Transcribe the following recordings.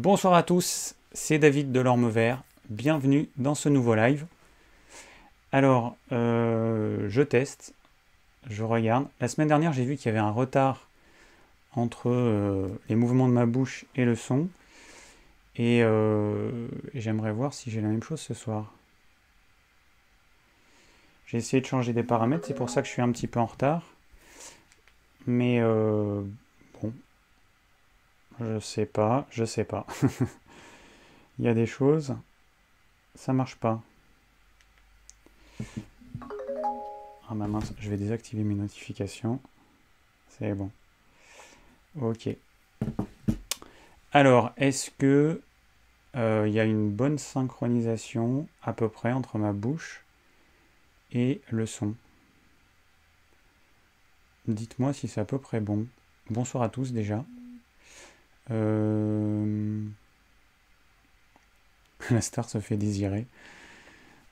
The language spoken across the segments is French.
Bonsoir à tous, c'est David de l'Orme Vert. Bienvenue dans ce nouveau live. Alors, euh, je teste, je regarde. La semaine dernière, j'ai vu qu'il y avait un retard entre euh, les mouvements de ma bouche et le son. Et euh, j'aimerais voir si j'ai la même chose ce soir. J'ai essayé de changer des paramètres, c'est pour ça que je suis un petit peu en retard. Mais je sais pas, je sais pas. Il y a des choses, ça marche pas. Ah ma mince, je vais désactiver mes notifications. C'est bon. Ok. Alors, est-ce que euh, il y a une bonne synchronisation à peu près entre ma bouche et le son Dites-moi si c'est à peu près bon. Bonsoir à tous déjà. Euh, la star se fait désirer.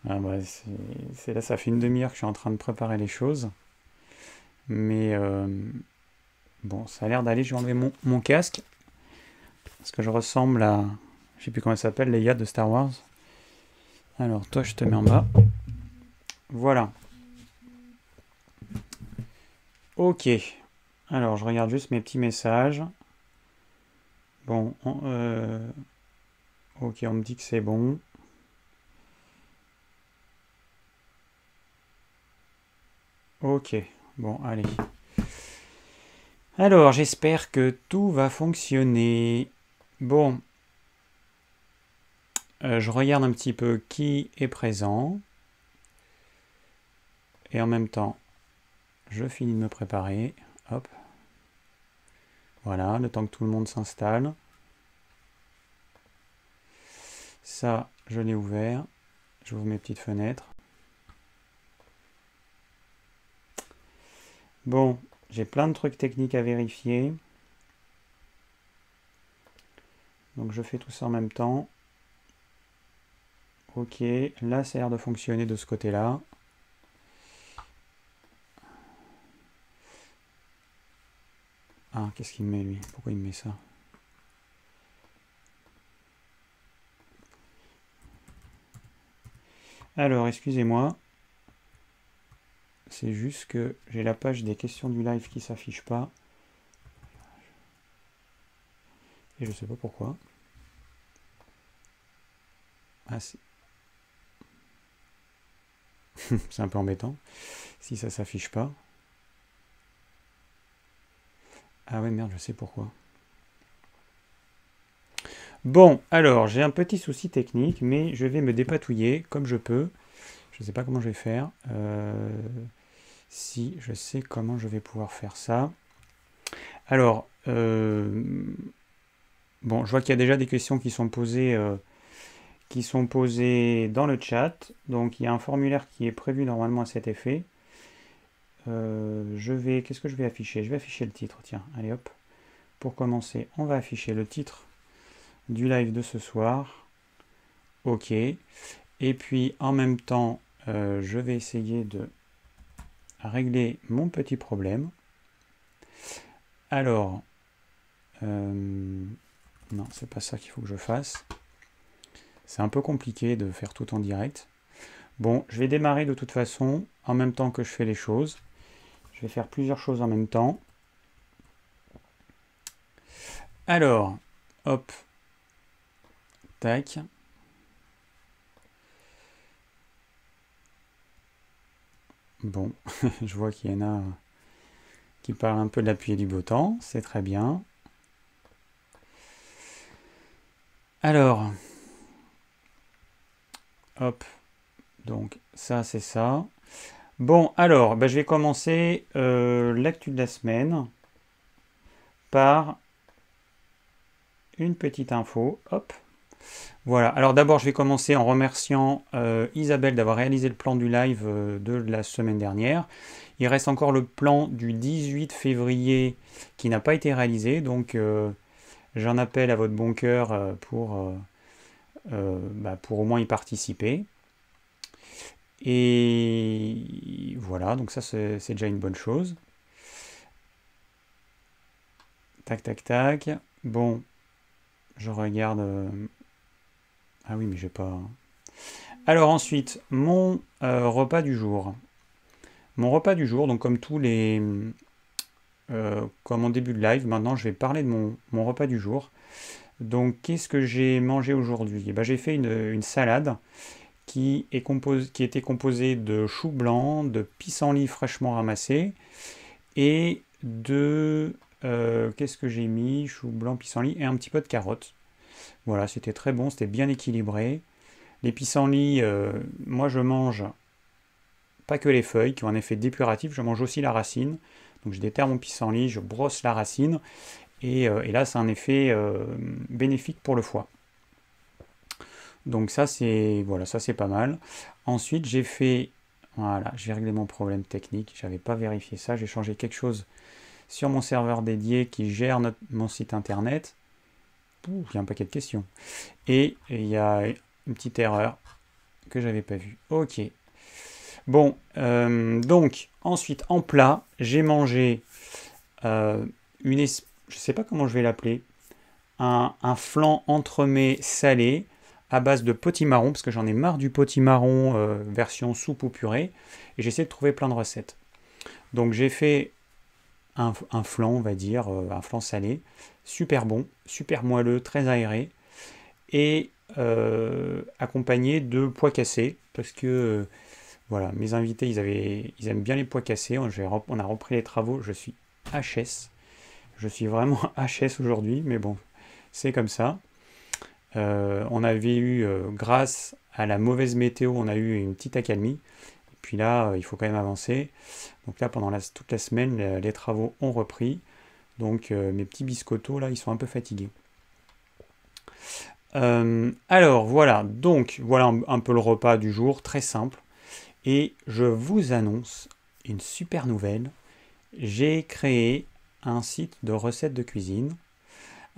Ah, bah, c'est là, ça fait une demi-heure que je suis en train de préparer les choses. Mais euh, bon, ça a l'air d'aller. Je vais enlever mon, casque. Parce que je ressemble à. Je ne sais plus comment ça s'appelle, les yachts de Star Wars. Alors, toi, je te mets en bas. Voilà. Ok. Alors, je regarde juste mes petits messages. Bon, euh, ok, on me dit que c'est bon. Ok, bon, allez. Alors, j'espère que tout va fonctionner. Bon, euh, je regarde un petit peu qui est présent. Et en même temps, je finis de me préparer. Hop. Voilà, le temps que tout le monde s'installe. Ça, je l'ai ouvert. J'ouvre mes petites fenêtres. Bon, j'ai plein de trucs techniques à vérifier. Donc je fais tout ça en même temps. Ok, là ça a l'air de fonctionner de ce côté-là. Ah, qu'est-ce qu'il met lui Pourquoi il met ça Alors, excusez-moi. C'est juste que j'ai la page des questions du live qui s'affiche pas. Et je ne sais pas pourquoi. Ah, si, c'est un peu embêtant si ça s'affiche pas. Ah ouais, merde, je sais pourquoi. Bon, alors, j'ai un petit souci technique, mais je vais me dépatouiller comme je peux. Je ne sais pas comment je vais faire. Euh, si je sais comment je vais pouvoir faire ça. Alors, euh, bon, je vois qu'il y a déjà des questions qui sont posées. Euh, qui sont posées dans le chat. Donc il y a un formulaire qui est prévu normalement à cet effet. Euh, je vais, qu'est-ce que je vais afficher Je vais afficher le titre, tiens, allez hop. Pour commencer, on va afficher le titre du live de ce soir. Ok. Et puis, en même temps, euh, je vais essayer de régler mon petit problème. Alors, euh, non, c'est pas ça qu'il faut que je fasse. C'est un peu compliqué de faire tout en direct. Bon, je vais démarrer de toute façon en même temps que je fais les choses. Je vais faire plusieurs choses en même temps. Alors, hop. Tac. Bon, je vois qu'il y en a qui parlent un peu de l'appui du beau temps, c'est très bien. Alors, hop, donc ça c'est ça. Bon, alors, bah, je vais commencer euh, l'actu de la semaine par une petite info. Hop. Voilà, alors d'abord je vais commencer en remerciant euh, Isabelle d'avoir réalisé le plan du live euh, de la semaine dernière. Il reste encore le plan du 18 février qui n'a pas été réalisé, donc j'en appelle à votre bon cœur pour, bah, pour au moins y participer. Et voilà, donc ça c'est déjà une bonne chose. Tac, tac, tac. Bon, je regarde. Euh, ah oui, mais j'ai pas. Alors ensuite, mon euh, repas du jour. Mon repas du jour, donc comme tous les. Euh, comme en début de live, maintenant je vais parler de mon, repas du jour. Donc qu'est-ce que j'ai mangé aujourd'hui eh ben, J'ai fait une, une salade qui, était composé de choux blancs, de pissenlit fraîchement ramassés et de. Euh, qu'est-ce que j'ai mis Choux blanc, pissenlit et un petit peu de carottes. Voilà, c'était très bon, c'était bien équilibré. Les pissenlits, euh, moi je mange pas que les feuilles qui ont un effet dépuratif, je mange aussi la racine. Donc je déterre mon pissenlit, je brosse la racine et euh, là c'est un effet bénéfique pour le foie. Donc ça c'est voilà, ça c'est pas mal. Ensuite j'ai fait voilà, j'ai réglé mon problème technique. J'avais pas vérifié ça. J'ai changé quelque chose sur mon serveur dédié qui gère mon site internet. il y a un paquet de questions. Et il y a une petite erreur que j'avais pas vue. Ok. Bon, euh, donc ensuite en plat, j'ai mangé euh, une, je sais pas comment je vais l'appeler, un, un flan entremets salé à base de potimarron, parce que j'en ai marre du potimarron euh, version soupe ou purée, et j'essaie de trouver plein de recettes. Donc j'ai fait un, flan, on va dire, euh, un flan salé, super bon, super moelleux, très aéré, et euh, accompagné de pois cassés, parce que voilà, mes invités, ils, avaient, ils aiment bien les pois cassés, on, on a repris les travaux, je suis HS, je suis vraiment HS aujourd'hui, mais bon, c'est comme ça. Euh, on avait eu, euh, grâce à la mauvaise météo, on a eu une petite accalmie. Et puis là, euh, il faut quand même avancer. Donc là, pendant toute la semaine, les travaux ont repris. Donc mes petits biscottos, là, ils sont un peu fatigués. alors voilà, donc voilà un peu le repas du jour, très simple. Et je vous annonce une super nouvelle. J'ai créé un site de recettes de cuisine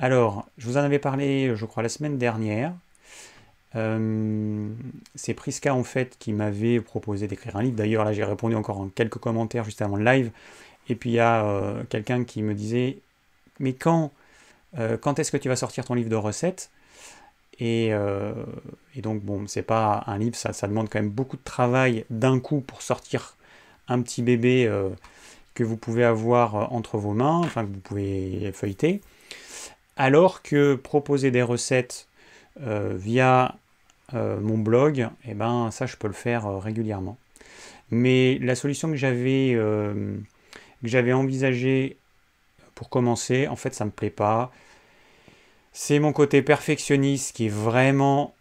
alors, je vous en avais parlé, je crois, la semaine dernière. Euh, c'est Prisca, en fait, qui m'avait proposé d'écrire un livre. D'ailleurs, là, j'ai répondu encore en quelques commentaires juste avant le live. Et puis, il y a euh, quelqu'un qui me disait Mais quand, euh, quand est-ce que tu vas sortir ton livre de recettes et, donc, bon, c'est pas un livre, ça, ça, demande quand même beaucoup de travail d'un coup pour sortir un petit bébé que vous pouvez avoir entre vos mains, enfin, que vous pouvez feuilleter. Alors que proposer des recettes euh, via euh, mon blog, eh ben, ça je peux le faire euh, régulièrement. Mais la solution que j'avais j'avais envisagée pour commencer, en fait ça ne me plaît pas. C'est mon côté perfectionniste qui est vraiment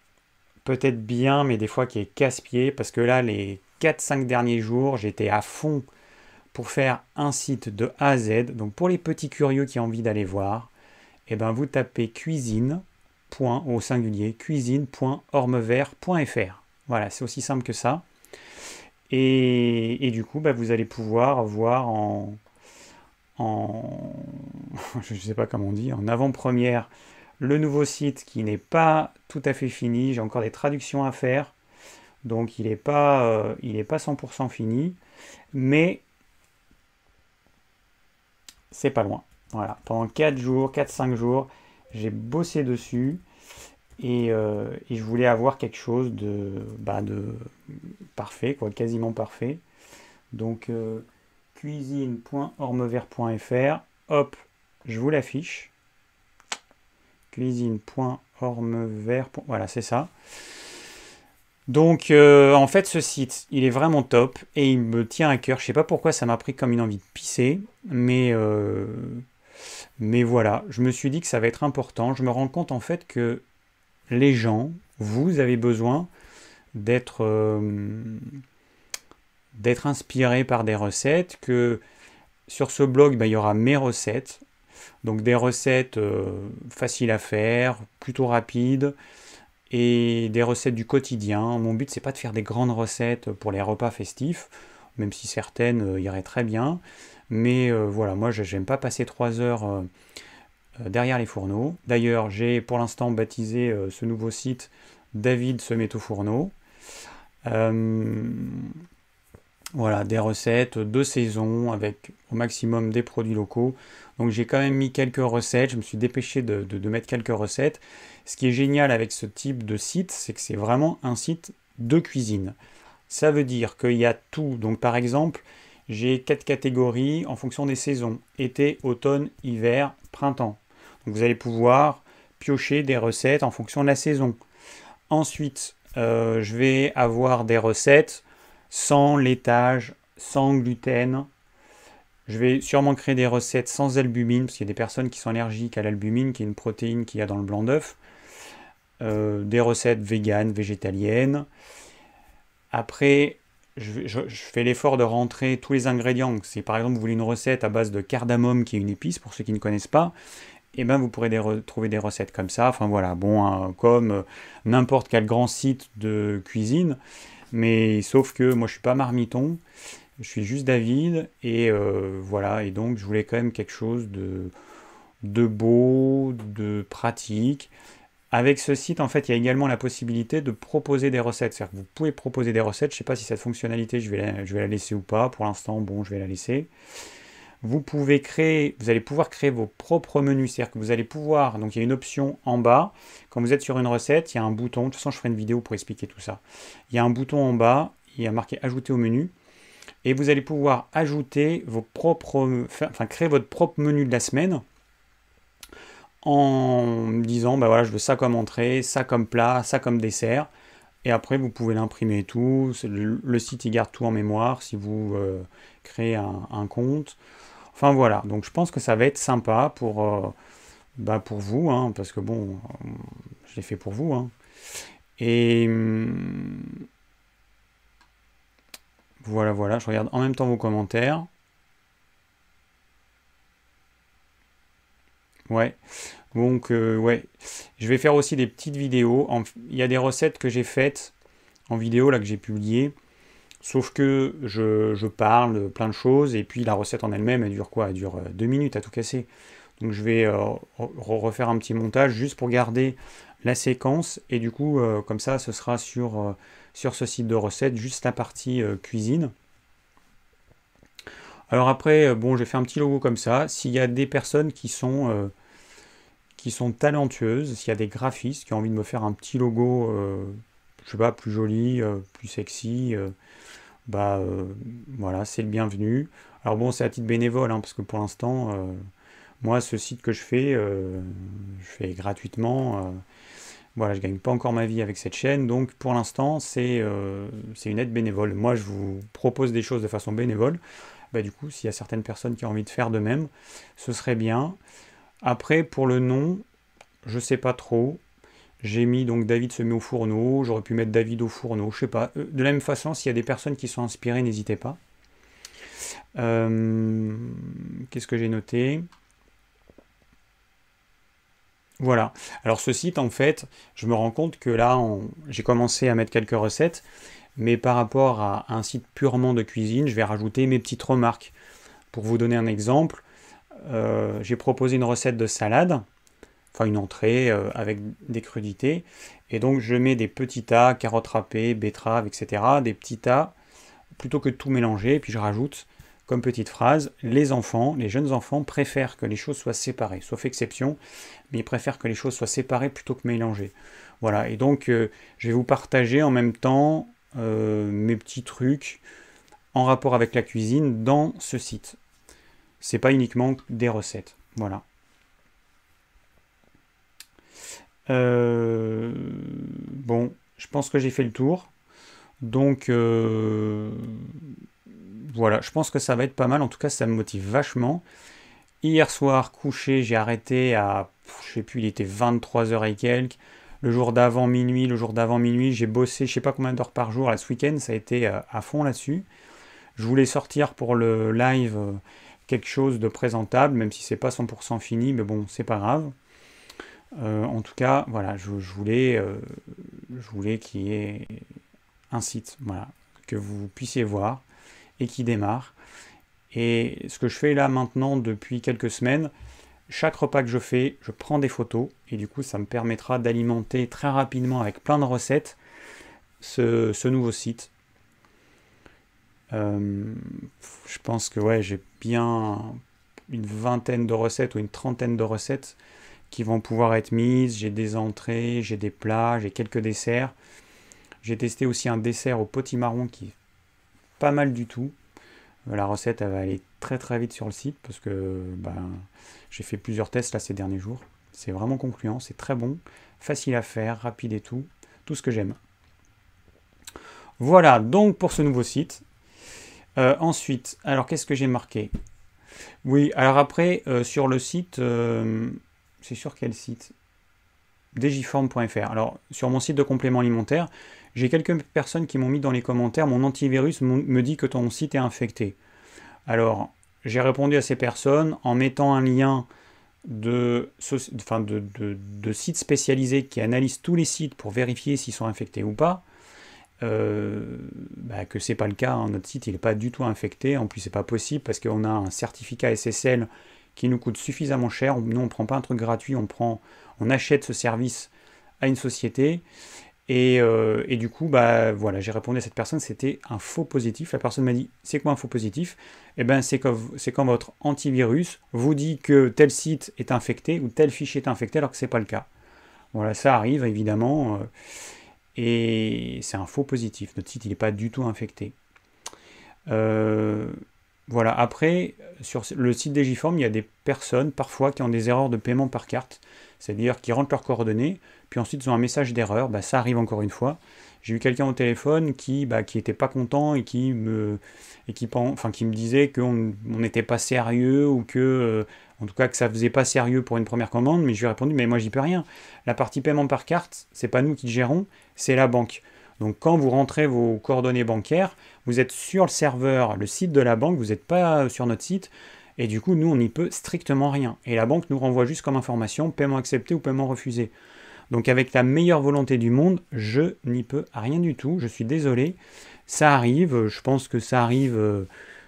peut-être bien, mais des fois qui est casse-pied, parce que là les 4-5 derniers jours, j'étais à fond pour faire un site de A à Z. Donc pour les petits curieux qui ont envie d'aller voir, eh ben vous tapez cuisine. au singulier, cuisine.ormevert.fr. Voilà, c'est aussi simple que ça. Et, et du coup, bah, vous allez pouvoir voir en, en je sais pas comment on dit, en avant-première, le nouveau site qui n'est pas tout à fait fini. J'ai encore des traductions à faire, donc il n'est pas, euh, il pas 100% fini, mais c'est pas loin. Voilà, pendant 4 jours, 4-5 jours, j'ai bossé dessus euh, et, je voulais avoir quelque chose de, bah, parfait, quoi, quasiment parfait. Donc euh, cuisine.ormever.fr, hop, je vous l'affiche. Cuisine.ormevert. Voilà, c'est ça. Donc euh, en fait ce site il est vraiment top et il me tient à cœur. Je sais pas pourquoi ça m'a pris comme une envie de pisser, mais mais voilà, je me suis dit que ça va être important. Je me rends compte en fait que les gens, vous avez besoin d'être euh, d'être inspiré par des recettes, que sur ce blog, ben, il y aura mes recettes. Donc des recettes euh, faciles à faire, plutôt rapides, et des recettes du quotidien. Mon but, c'est pas de faire des grandes recettes pour les repas festifs, même si certaines euh, iraient très bien, mais euh, voilà, moi j'aime pas passer 3 heures euh, euh, derrière les fourneaux. D'ailleurs, j'ai pour l'instant baptisé ce nouveau site David se met au fourneau. voilà, des recettes de saison avec au maximum des produits locaux. Donc j'ai quand même mis quelques recettes, je me suis dépêché de, de mettre quelques recettes. Ce qui est génial avec ce type de site, c'est que c'est vraiment un site de cuisine. Ça veut dire qu'il y a tout. Donc par exemple, j'ai quatre catégories en fonction des saisons été, automne, hiver, printemps. Donc vous allez pouvoir piocher des recettes en fonction de la saison. Ensuite, euh, je vais avoir des recettes sans laitage, sans gluten. Je vais sûrement créer des recettes sans albumine, parce qu'il y a des personnes qui sont allergiques à l'albumine, qui est une protéine qu'il y a dans le blanc d'œuf. Euh, des recettes véganes, végétaliennes. Après, je, fais l'effort de rentrer tous les ingrédients. Si par exemple vous voulez une recette à base de cardamome, qui est une épice, pour ceux qui ne connaissent pas, et eh ben vous pourrez trouver des recettes comme ça. Enfin voilà, bon, hein, comme euh, n'importe quel grand site de cuisine. Mais sauf que moi je suis pas marmiton, je suis juste David. Et euh, voilà, et donc je voulais quand même quelque chose de, de beau, de pratique. Avec ce site, en fait, il y a également la possibilité de proposer des recettes. C'est-à-dire que vous pouvez proposer des recettes. Je ne sais pas si cette fonctionnalité, je vais la, laisser ou pas. Pour l'instant, bon, je vais la laisser. Vous pouvez créer, vous allez pouvoir créer vos propres menus. C'est-à-dire que vous allez pouvoir, donc il y a une option en bas. Quand vous êtes sur une recette, il y a un bouton. De toute façon, je ferai une vidéo pour expliquer tout ça. Il y a un bouton en bas. Il y a marqué Ajouter au menu et vous allez pouvoir ajouter vos propres, enfin créer votre propre menu de la semaine en disant bah voilà, je veux ça comme entrée, ça comme plat, ça comme dessert. Et après, vous pouvez l'imprimer tout. Le site, il garde tout en mémoire si vous euh, créez un, compte. Enfin voilà, donc je pense que ça va être sympa pour, euh, bah, pour vous, hein, parce que bon, je l'ai fait pour vous. Hein. Et hum, voilà, voilà, je regarde en même temps vos commentaires. Ouais. Donc, euh, ouais, je vais faire aussi des petites vidéos. Il y a des recettes que j'ai faites en vidéo, là, que j'ai publiées. Sauf que je, je, parle plein de choses, et puis la recette en elle-même, elle dure quoi Elle dure euh, deux minutes à tout casser. Donc je vais euh, refaire un petit montage juste pour garder la séquence, et du coup, comme ça, ce sera sur, sur ce site de recettes, juste la partie cuisine. Alors après, bon, j'ai fait un petit logo comme ça. S'il y a des personnes qui sont sont talentueuses, s'il y a des graphistes qui ont envie de me faire un petit logo, euh, je sais pas, plus joli, euh, plus sexy, euh, bah voilà, c'est le bienvenu. Alors bon, c'est à titre bénévole, hein, parce que pour l'instant, moi, ce site que je fais, je fais gratuitement. voilà, je gagne pas encore ma vie avec cette chaîne, donc pour l'instant, c'est une aide bénévole. Moi, je vous propose des choses de façon bénévole. Bah, du coup, s'il y a certaines personnes qui ont envie de faire de même, ce serait bien. Après, pour le nom, je sais pas trop. J'ai mis donc David se met au fourneau, j'aurais pu mettre David au fourneau, je sais pas. Euh, de la même façon, s'il y a des personnes qui sont inspirées, n'hésitez pas. Euh, qu'est-ce que j'ai noté Voilà. Alors ce site, en fait, je me rends compte que là, j'ai commencé à mettre quelques recettes, mais par rapport à un site purement de cuisine, je vais rajouter mes petites remarques. Pour vous donner un exemple, euh, j'ai proposé une recette de salade, enfin une entrée euh, avec des crudités. Et donc je mets des petits tas, carottes râpées, betteraves, etc. Des petits tas, plutôt que de tout mélanger. Et puis je rajoute comme petite phrase, les enfants, les jeunes enfants préfèrent que les choses soient séparées, sauf exception, mais ils préfèrent que les choses soient séparées plutôt que mélangées. Voilà, et donc euh, je vais vous partager en même temps mes petits trucs en rapport avec la cuisine dans ce site c'est pas uniquement des recettes. Voilà. Euh, bon, je pense que j'ai fait le tour. Donc euh, voilà, je pense que ça va être pas mal. En tout cas, ça me motive vachement. Hier soir, couché, j'ai arrêté à, je sais plus, il était 23h et quelques. Le jour d'avant minuit, le jour d'avant minuit, j'ai bossé, je sais pas combien d'heures par jour. Là, ce week-end, ça a été euh, à fond là-dessus. Je voulais sortir pour le live quelque chose de présentable, même si c'est pas 100% fini, mais bon, c'est pas grave. Euh, en tout cas, voilà, je, voulais, euh, je voulais qu'il y ait un site, voilà, que vous puissiez voir et qui démarre. Et ce que je fais là maintenant depuis quelques semaines, chaque repas que je fais, je prends des photos et du coup, ça me permettra d'alimenter très rapidement avec plein de recettes ce nouveau site euh, je pense que ouais, j'ai bien une vingtaine de recettes ou une trentaine de recettes qui vont pouvoir être mises. J'ai des entrées, j'ai des plats, j'ai quelques desserts. J'ai testé aussi un dessert au potimarron qui est pas mal du tout. La recette va aller très très vite sur le site parce que ben, j'ai fait plusieurs tests là ces derniers jours. C'est vraiment concluant, c'est très bon, facile à faire, rapide et tout. Tout ce que j'aime. Voilà donc pour ce nouveau site. Euh, ensuite, alors qu'est-ce que j'ai marqué Oui, alors après, euh, sur le site, euh, c'est sur quel site Digiform.fr. Alors, sur mon site de complément alimentaire, j'ai quelques personnes qui m'ont mis dans les commentaires mon antivirus me dit que ton site est infecté. Alors, j'ai répondu à ces personnes en mettant un lien de, enfin de, de, de sites spécialisés qui analysent tous les sites pour vérifier s'ils sont infectés ou pas euh, bah que c'est pas le cas. Hein. Notre site n'est pas du tout infecté. En plus c'est pas possible parce qu'on a un certificat SSL qui nous coûte suffisamment cher. Nous on prend pas un truc gratuit, on prend, on achète ce service à une société. Euh, et, du coup bah voilà, j'ai répondu à cette personne, c'était un faux positif. La personne m'a dit c'est quoi un faux positif Eh ben c'est quand, c'est quand votre antivirus vous dit que tel site est infecté ou tel fichier est infecté alors que c'est pas le cas. Voilà, ça arrive évidemment. Euh et c'est un faux positif. Notre site, il n'est pas du tout infecté. Euh, voilà, après, sur le site des il y a des personnes parfois qui ont des erreurs de paiement par carte, c'est-à-dire qui rentrent leurs coordonnées, puis ensuite ils ont un message d'erreur, bah, ça arrive encore une fois j'ai eu quelqu'un au téléphone qui n'était bah, qui était pas content et qui me qui me disait qu'on n'était pas sérieux ou que ça euh, en tout cas que ça faisait pas sérieux pour une première commande mais je lui ai répondu mais moi j'y peux rien la partie paiement par carte c'est pas nous qui gérons c'est la banque donc quand vous rentrez vos coordonnées bancaires vous êtes sur le serveur le site de la banque vous n'êtes pas sur notre site et du coup, nous, on n'y peut strictement rien. Et la banque nous renvoie juste comme information paiement accepté ou paiement refusé. Donc avec la meilleure volonté du monde, je n'y peux rien du tout, je suis désolé. Ça arrive, je pense que ça arrive euh,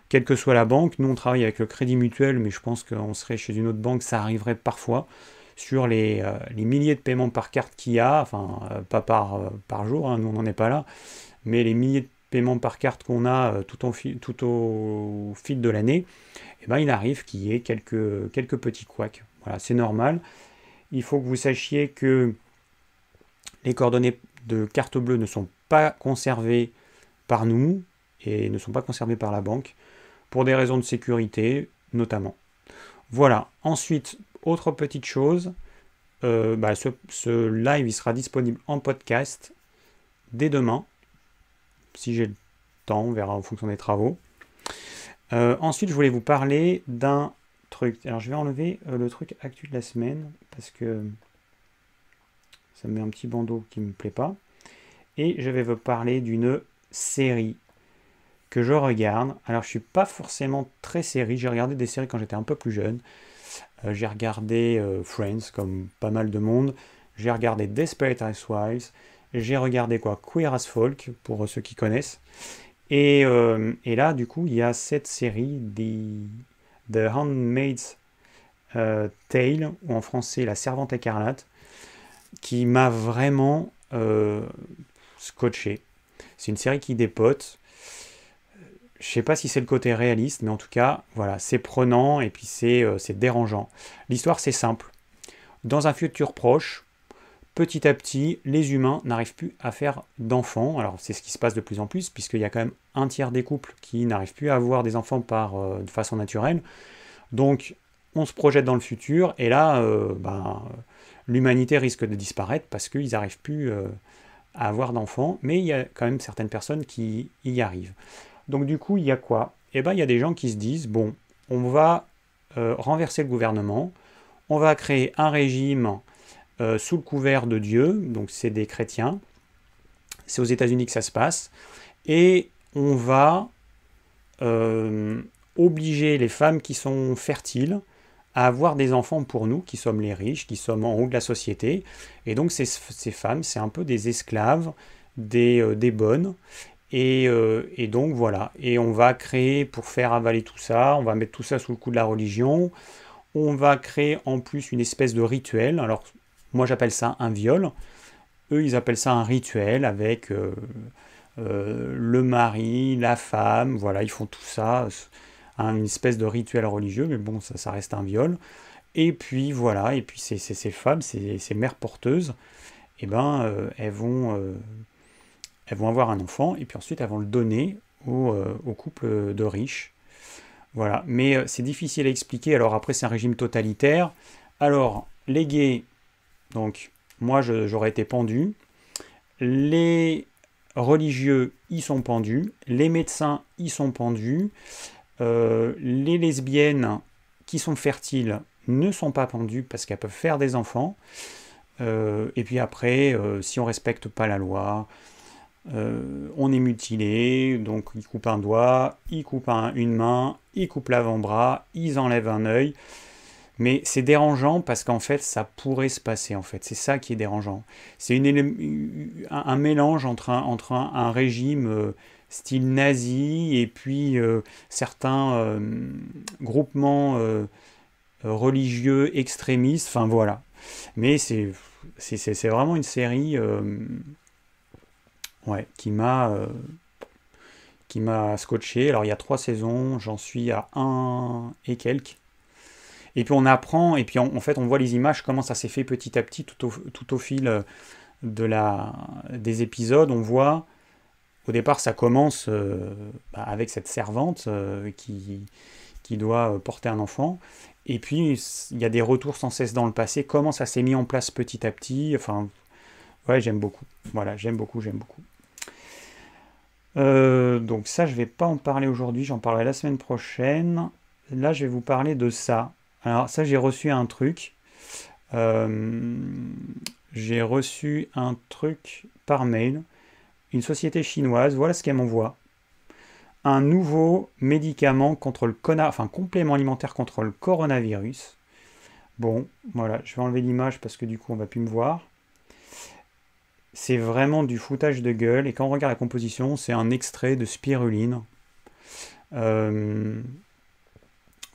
quelle que soit la banque. Nous, on travaille avec le Crédit Mutuel, mais je pense qu'on serait chez une autre banque, ça arriverait parfois sur les, euh, milliers de paiements par carte qu'il y a, enfin euh, pas par, par jour, hein, nous on n'en est pas là, mais les milliers de paiements par carte qu'on a tout, en tout au fil de l'année, eh ben, il arrive qu'il y ait quelques, quelques petits couacs. Voilà, c'est normal. Il faut que vous sachiez que les coordonnées de carte bleue ne sont pas conservées par nous et ne sont pas conservées par la banque pour des raisons de sécurité notamment. Voilà, ensuite, autre petite chose, euh, bah, ce, live sera disponible en podcast dès demain, si j'ai le temps, on verra en fonction des travaux. Euh, ensuite, je voulais vous parler d'un truc. Alors, je vais enlever euh, le truc actuel de la semaine parce que ça me met un petit bandeau qui ne me plaît pas. Et je vais vous parler d'une série que je regarde. Alors, je suis pas forcément très série. J'ai regardé des séries quand j'étais un peu plus jeune. Euh, j'ai regardé euh, Friends, comme pas mal de monde. J'ai regardé Desperate Housewives. J'ai regardé quoi Queer as Folk, pour ceux qui connaissent. Euh, et, là, du coup, il y a cette série, The Handmaid's Tale, ou en français La Servante écarlate, qui m'a vraiment euh, scotché. C'est une série qui dépote. Je ne sais pas si c'est le côté réaliste, mais en tout cas, voilà, c'est prenant et puis euh, c'est dérangeant. L'histoire, c'est simple. Dans un futur proche, petit à petit, les humains n'arrivent plus à faire d'enfants. Alors c'est ce qui se passe de plus en plus, puisqu'il y a quand même un tiers des couples qui n'arrivent plus à avoir des enfants par, euh, de façon naturelle. Donc on se projette dans le futur, et là, ben, l'humanité risque de disparaître parce qu'ils n'arrivent plus euh, à avoir d'enfants, mais il y a quand même certaines personnes qui y arrivent. Donc du coup, il y a quoi Eh bien, il y a des gens qui se disent, bon, on va euh, renverser le gouvernement, on va créer un régime euh, sous le couvert de Dieu, donc c'est des chrétiens, c'est aux États-Unis que ça se passe, et on va obliger les femmes qui sont fertiles, à avoir des enfants pour nous, qui sommes les riches, qui sommes en haut de la société. Et donc ces, ces femmes, c'est un peu des esclaves, des, euh, des bonnes. Et, euh, et, donc voilà, et on va créer, pour faire avaler tout ça, on va mettre tout ça sous le coup de la religion, on va créer en plus une espèce de rituel, alors moi j'appelle ça un viol, eux ils appellent ça un rituel avec euh, le mari, la femme, voilà, ils font tout ça une espèce de rituel religieux, mais bon, ça, reste un viol. Et puis voilà, et puis ces, ces, femmes, ces, ces, mères porteuses, eh ben, euh, elles, vont, euh, elles vont avoir un enfant, et puis ensuite elles vont le donner au, euh, au couple de riches. Voilà, mais c'est difficile à expliquer. Alors après, c'est un régime totalitaire. Alors, les gays, donc moi j'aurais été pendu. Les religieux y sont pendus, les médecins y sont pendus, euh, les lesbiennes qui sont fertiles ne sont pas pendues parce qu'elles peuvent faire des enfants. Euh, et puis après, euh, si on respecte pas la loi, on est mutilé, donc ils coupent un doigt, ils coupent une main, ils coupent l'avant-bras, ils enlèvent un œil. Mais c'est dérangeant parce qu'en fait, ça pourrait se passer. En fait, c'est ça qui est dérangeant. C'est un, un, mélange entre un, entre un, un régime style nazi, et puis euh, certains euh, groupements euh, religieux extrémistes, enfin voilà. Mais c'est vraiment une série ouais, qui m'a qui m'a scotché. Alors il y a trois saisons, j'en suis à un et quelques. Et puis on apprend, et puis en fait on voit les images, comment ça s'est fait petit à petit tout au, tout au fil de la, des épisodes. On voit au départ, ça commence euh, bah, avec cette servante euh, qui, qui doit euh, porter un enfant. Et puis, il y a des retours sans cesse dans le passé, comment ça s'est mis en place petit à petit. Enfin, ouais, j'aime beaucoup. Voilà, j'aime beaucoup, j'aime beaucoup. donc ça, je ne vais pas en parler aujourd'hui, j'en parlerai la semaine prochaine. Là, je vais vous parler de ça. Alors ça, j'ai reçu un truc. j'ai reçu un truc par mail une société chinoise, voilà ce qu'elle m'envoie. Un nouveau médicament contre le enfin complément alimentaire contre le coronavirus. Bon, voilà, je vais enlever l'image parce que du coup on va plus me voir. C'est vraiment du foutage de gueule et quand on regarde la composition, c'est un extrait de spiruline. Euh,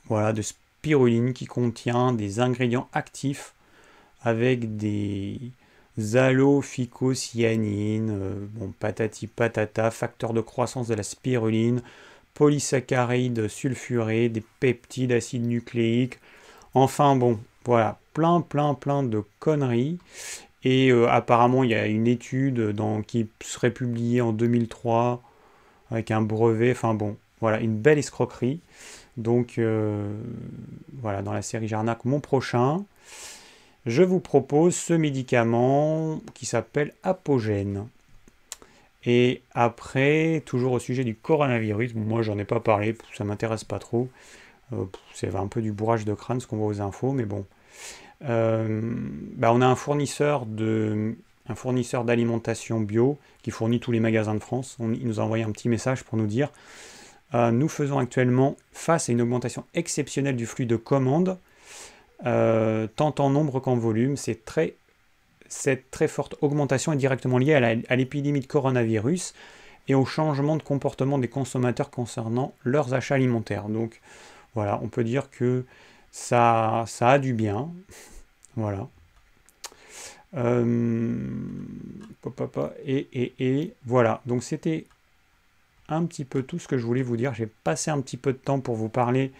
voilà, de spiruline qui contient des ingrédients actifs avec des, zalophycocyanine, euh, bon, patati patata, facteur de croissance de la spiruline, polysaccharides sulfurés, des peptides, acides nucléiques. Enfin bon, voilà, plein, plein, plein de conneries. Et euh, apparemment, il y a une étude dans, qui serait publiée en 2003 avec un brevet. Enfin bon, voilà, une belle escroquerie. Donc euh, voilà, dans la série Jarnac, mon prochain je vous propose ce médicament qui s'appelle Apogène. Et après, toujours au sujet du coronavirus, moi j'en ai pas parlé, ça m'intéresse pas trop. Euh, c'est un peu du bourrage de crâne ce qu'on voit aux infos, mais bon. Euh, bah, on a un fournisseur d'alimentation bio qui fournit tous les magasins de France. il nous a envoyé un petit message pour nous dire euh, nous faisons actuellement face à une augmentation exceptionnelle du flux de commandes euh, tant en nombre qu'en volume. C'est très, cette très forte augmentation est directement liée à l'épidémie de coronavirus et au changement de comportement des consommateurs concernant leurs achats alimentaires. Donc voilà, on peut dire que ça, ça a du bien. voilà. Euh, et, et, et voilà, donc c'était un petit peu tout ce que je voulais vous dire. J'ai passé un petit peu de temps pour vous parler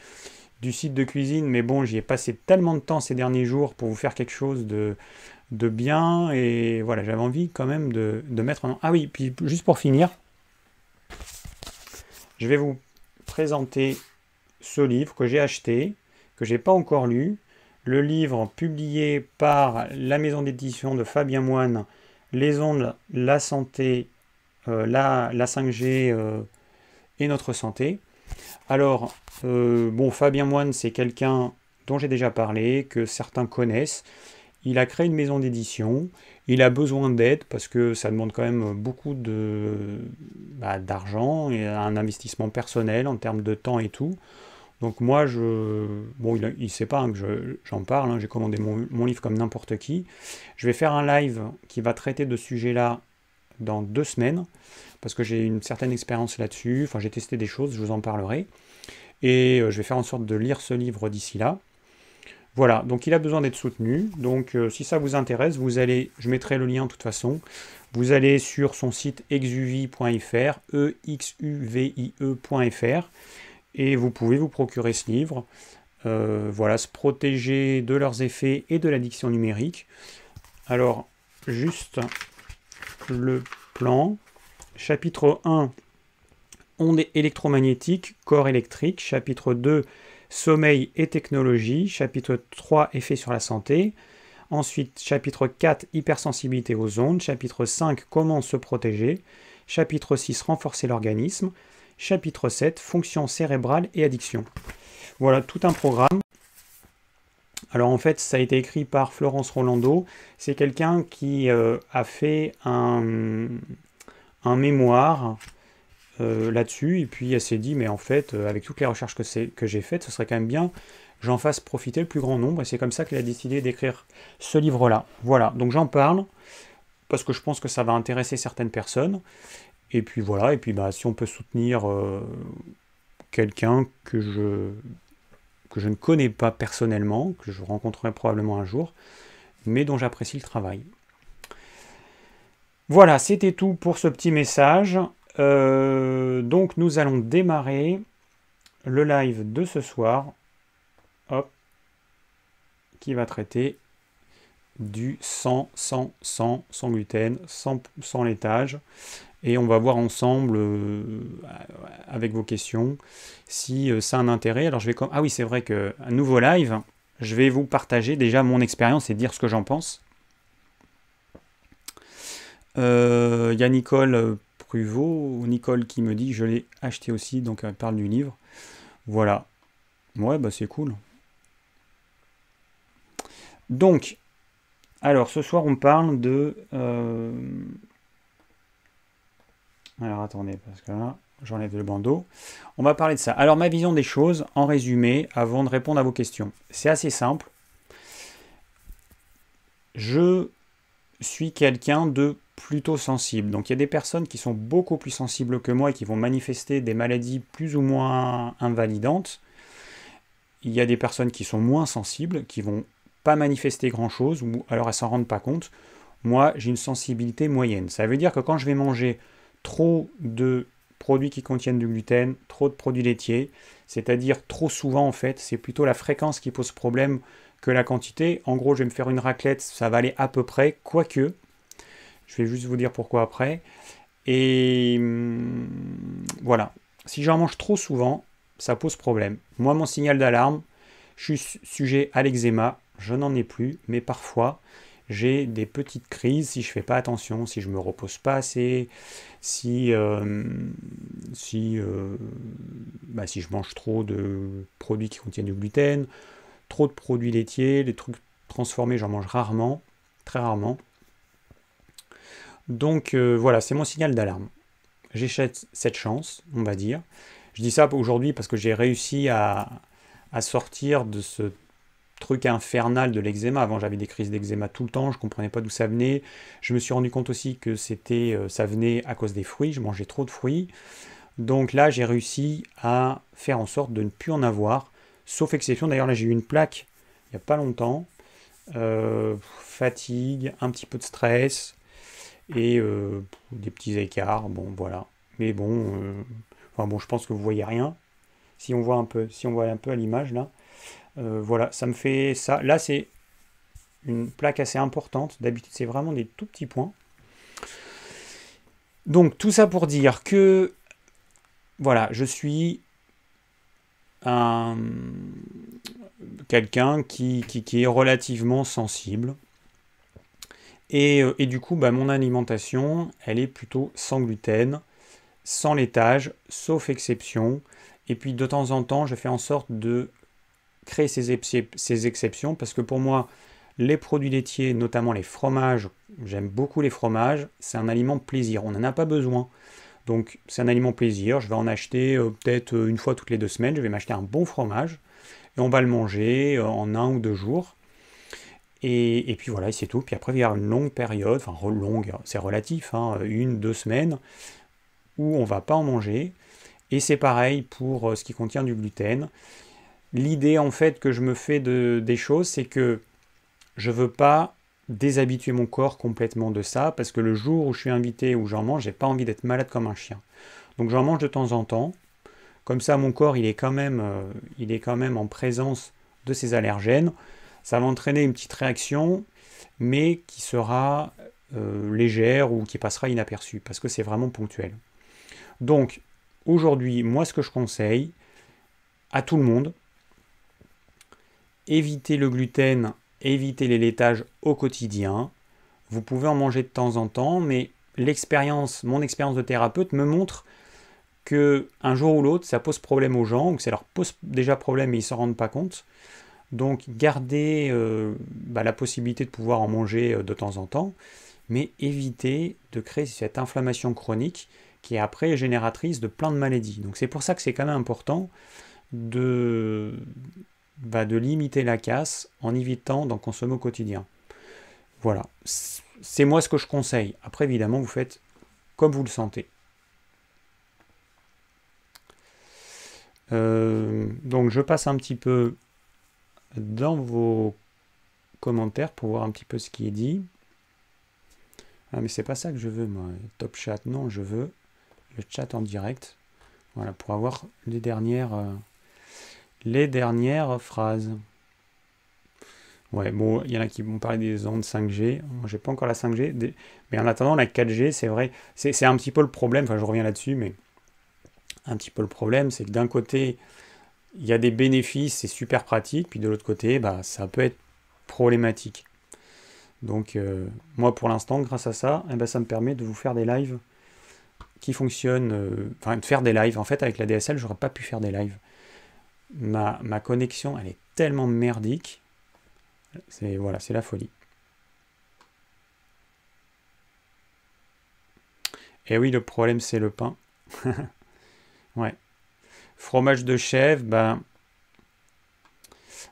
du site de cuisine, mais bon, j'y ai passé tellement de temps ces derniers jours pour vous faire quelque chose de, de bien, et voilà, j'avais envie quand même de, mettre en... Ah oui, puis juste pour finir, je vais vous présenter ce livre que j'ai acheté, que j'ai pas encore lu, le livre publié par la maison d'édition de Fabien Moine, Les ondes, la santé, euh, la, la 5G euh, et notre santé. Alors, euh, bon, Fabien Moine, c'est quelqu'un dont j'ai déjà parlé, que certains connaissent. Il a créé une maison d'édition. Il a besoin d'aide parce que ça demande quand même beaucoup bah, d'argent et un investissement personnel en termes de temps et tout. Donc moi, je, il ne sait pas hein, que j'en parle, hein. j'ai commandé mon, mon, livre comme n'importe qui. Je vais faire un live qui va traiter de ce sujet-là dans deux semaines parce que j'ai une certaine expérience là-dessus, enfin j'ai testé des choses, je vous en parlerai. Et euh, je vais faire en sorte de lire ce livre d'ici là. Voilà, donc il a besoin d'être soutenu. Donc euh, si ça vous intéresse, vous allez, je mettrai le lien de toute façon, vous allez sur son site exuvi.fr, e x u v i e.fr et vous pouvez vous procurer ce livre. Euh, voilà, se protéger de leurs effets et de l'addiction numérique. Alors, juste le plan. Chapitre 1, ondes électromagnétiques, corps électrique. Chapitre 2, sommeil et technologie. Chapitre 3, effets sur la santé. Ensuite, chapitre 4, hypersensibilité aux ondes. Chapitre 5, comment se protéger. Chapitre 6, renforcer l'organisme. Chapitre 7, fonction cérébrale et addiction. Voilà tout un programme. Alors en fait, ça a été écrit par Florence Rolando. C'est quelqu'un qui euh, a fait un, un mémoire euh, là-dessus, et puis elle s'est dit, mais en fait, euh, avec toutes les recherches que, que j'ai faites, ce serait quand même bien j'en fasse profiter le plus grand nombre, et c'est comme ça qu'elle a décidé d'écrire ce livre-là. Voilà, donc j'en parle, parce que je pense que ça va intéresser certaines personnes, et puis voilà, et puis bah, si on peut soutenir euh, quelqu'un que je, que je ne connais pas personnellement, que je rencontrerai probablement un jour, mais dont j'apprécie le travail. Voilà, c'était tout pour ce petit message. Euh, donc nous allons démarrer le live de ce soir. Qui va traiter du sang, sans, sans, sans gluten, sans, sans laitage. Et on va voir ensemble, euh, avec vos questions, si euh, ça a un intérêt. Alors je vais Ah oui, c'est vrai qu'un nouveau live, je vais vous partager déjà mon expérience et dire ce que j'en pense. Euh, il y a Nicole Pruvot, Nicole qui me dit que je l'ai acheté aussi, donc elle parle du livre. Voilà. Ouais, bah c'est cool. Donc, alors ce soir on parle de. Euh, alors attendez, parce que là, j'enlève le bandeau. On va parler de ça. Alors ma vision des choses, en résumé, avant de répondre à vos questions. C'est assez simple. Je suis quelqu'un de plutôt sensible, Donc il y a des personnes qui sont beaucoup plus sensibles que moi et qui vont manifester des maladies plus ou moins invalidantes. Il y a des personnes qui sont moins sensibles, qui vont pas manifester grand-chose, ou alors elles s'en rendent pas compte. Moi, j'ai une sensibilité moyenne. Ça veut dire que quand je vais manger trop de produits qui contiennent du gluten, trop de produits laitiers, c'est-à-dire trop souvent en fait, c'est plutôt la fréquence qui pose problème que la quantité. En gros, je vais me faire une raclette, ça va aller à peu près, quoique je vais juste vous dire pourquoi après. Et hum, voilà. Si j'en mange trop souvent, ça pose problème. Moi, mon signal d'alarme, je suis sujet à l'eczéma, je n'en ai plus, mais parfois j'ai des petites crises si je fais pas attention, si je me repose pas assez, si hum, euh, bah, si je mange trop de produits qui contiennent du gluten, trop de produits laitiers, les trucs transformés, j'en mange rarement, très rarement. Donc euh, voilà, c'est mon signal d'alarme. J'ai cette chance, on va dire. Je dis ça aujourd'hui parce que j'ai réussi à, sortir de ce truc infernal de l'eczéma. Avant, j'avais des crises d'eczéma tout le temps, je ne comprenais pas d'où ça venait. Je me suis rendu compte aussi que c'était euh, ça venait à cause des fruits, je mangeais trop de fruits. Donc là, j'ai réussi à faire en sorte de ne plus en avoir, sauf exception. D'ailleurs, là, j'ai eu une plaque il n'y a pas longtemps. Euh, fatigue, un petit peu de stress, et euh, des petits écarts, bon voilà. Mais bon, euh, bon, je pense que vous voyez rien. Si on voit un peu, si on voit un peu à l'image là, euh, voilà, ça me fait ça. Là, c'est une plaque assez importante. D'habitude, c'est vraiment des tout petits points. Donc tout ça pour dire que voilà, je suis quelqu'un qui est relativement sensible euh, et, du coup, bah, mon alimentation, elle est plutôt sans gluten, sans laitage, sauf exception. Et puis de temps en temps, je fais en sorte de créer ces, exceptions parce que pour moi, les produits laitiers, notamment les fromages, j'aime beaucoup les fromages, c'est un aliment plaisir, on n'en a pas besoin. Donc c'est un aliment plaisir, je vais en acheter euh, peut-être euh, une fois toutes les deux semaines, je vais m'acheter un bon fromage, et on va le manger en un ou deux jours. Et, puis voilà, c'est tout. Puis après, il y a une longue période, enfin longue, c'est relatif, hein, une, deux semaines, où on ne va pas en manger. Et c'est pareil pour euh, ce qui contient du gluten. L'idée en fait que je me fais des choses, c'est que je ne veux pas déshabituer mon corps complètement de ça, parce que le jour où je suis invité ou j'en mange, j'ai pas envie d'être malade comme un chien. Donc j'en mange de temps en temps. Comme ça, mon corps, il est quand même, euh, il est quand même en présence de ces allergènes. Ça va entraîner une petite réaction, mais qui sera euh, légère ou qui passera inaperçue, parce que c'est vraiment ponctuel. Donc, aujourd'hui, moi, ce que je conseille à tout le monde, évitez le gluten, évitez les laitages au quotidien. Vous pouvez en manger de temps en temps, mais l'expérience, mon expérience de thérapeute me montre que un jour ou l'autre, ça pose problème aux gens, ou que ça leur pose déjà problème et ils ne s'en rendent pas compte. Donc garder euh, bah, la possibilité de pouvoir en manger euh, de temps en temps, mais éviter de créer cette inflammation chronique qui est après génératrice de plein de maladies. Donc c'est pour ça que c'est quand même important de, bah, de limiter la casse en évitant d'en consommer au quotidien. Voilà, c'est moi ce que je conseille. Après évidemment vous faites comme vous le sentez. Euh, donc je passe un petit peu dans vos commentaires pour voir un petit peu ce qui est dit. Ah, mais c'est pas ça que je veux, moi. Top chat, non, je veux le chat en direct. Voilà, pour avoir les dernières, euh, les dernières phrases. Ouais, bon, il y en a qui vont parler des ondes 5G. Moi, j'ai pas encore la 5G. Mais en attendant, la 4G, c'est vrai. C'est un petit peu le problème. Enfin, je reviens là-dessus, mais un petit peu le problème, c'est que d'un côté, il y a des bénéfices, c'est super pratique, puis de l'autre côté, bah, ça peut être problématique. Donc euh, moi pour l'instant, grâce à ça, eh ben, ça me permet de vous faire des lives qui fonctionnent, euh, enfin de faire des lives. En fait avec la DSL, j'aurais pas pu faire des lives. Ma, connexion, elle est tellement merdique. C'est voilà, c'est la folie. Et eh oui, le problème c'est le pain. ouais. Fromage de chèvre, ben,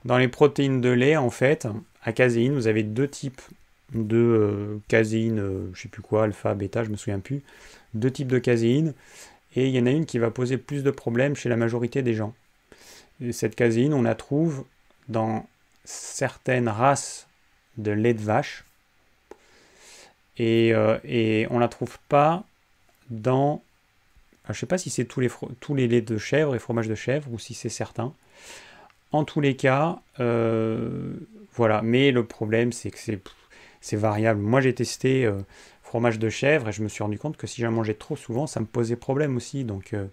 dans les protéines de lait, en fait, à caséine, vous avez deux types de euh, caséine, euh, je sais plus quoi, alpha, bêta, je me souviens plus, deux types de caséine, et il y en a une qui va poser plus de problèmes chez la majorité des gens. cette caséine, on la trouve dans certaines races de lait de vache, et, on euh, et on la trouve pas dans ah, je ne sais pas si c'est tous les, tous les laits de chèvre et fromage de chèvre ou si c'est certain. En tous les cas, euh, voilà. Mais le problème, c'est que c'est variable. Moi, j'ai testé euh, fromage de chèvre et je me suis rendu compte que si j'en mangeais trop souvent, ça me posait problème aussi. Donc, euh,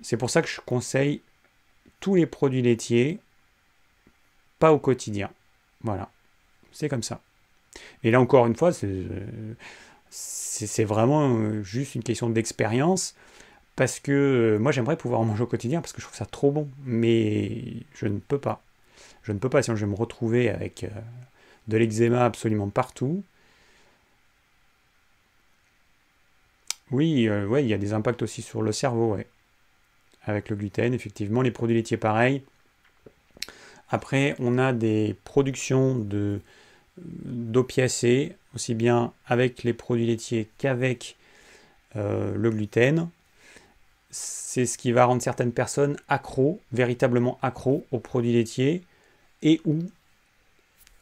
c'est pour ça que je conseille tous les produits laitiers, pas au quotidien. Voilà. C'est comme ça. Et là, encore une fois, c'est c'est vraiment euh, juste une question d'expérience. Parce que euh, moi, j'aimerais pouvoir en manger au quotidien parce que je trouve ça trop bon. Mais je ne peux pas. Je ne peux pas, sinon je vais me retrouver avec euh, de l'eczéma absolument partout. Oui, ouais, il y a des impacts aussi sur le cerveau, Avec le gluten, effectivement, les produits laitiers, pareil. Après, on a des productions de d'opiacés aussi bien avec les produits laitiers qu'avec euh, le gluten. C'est ce qui va rendre certaines personnes accro, véritablement accro aux produits laitiers et ou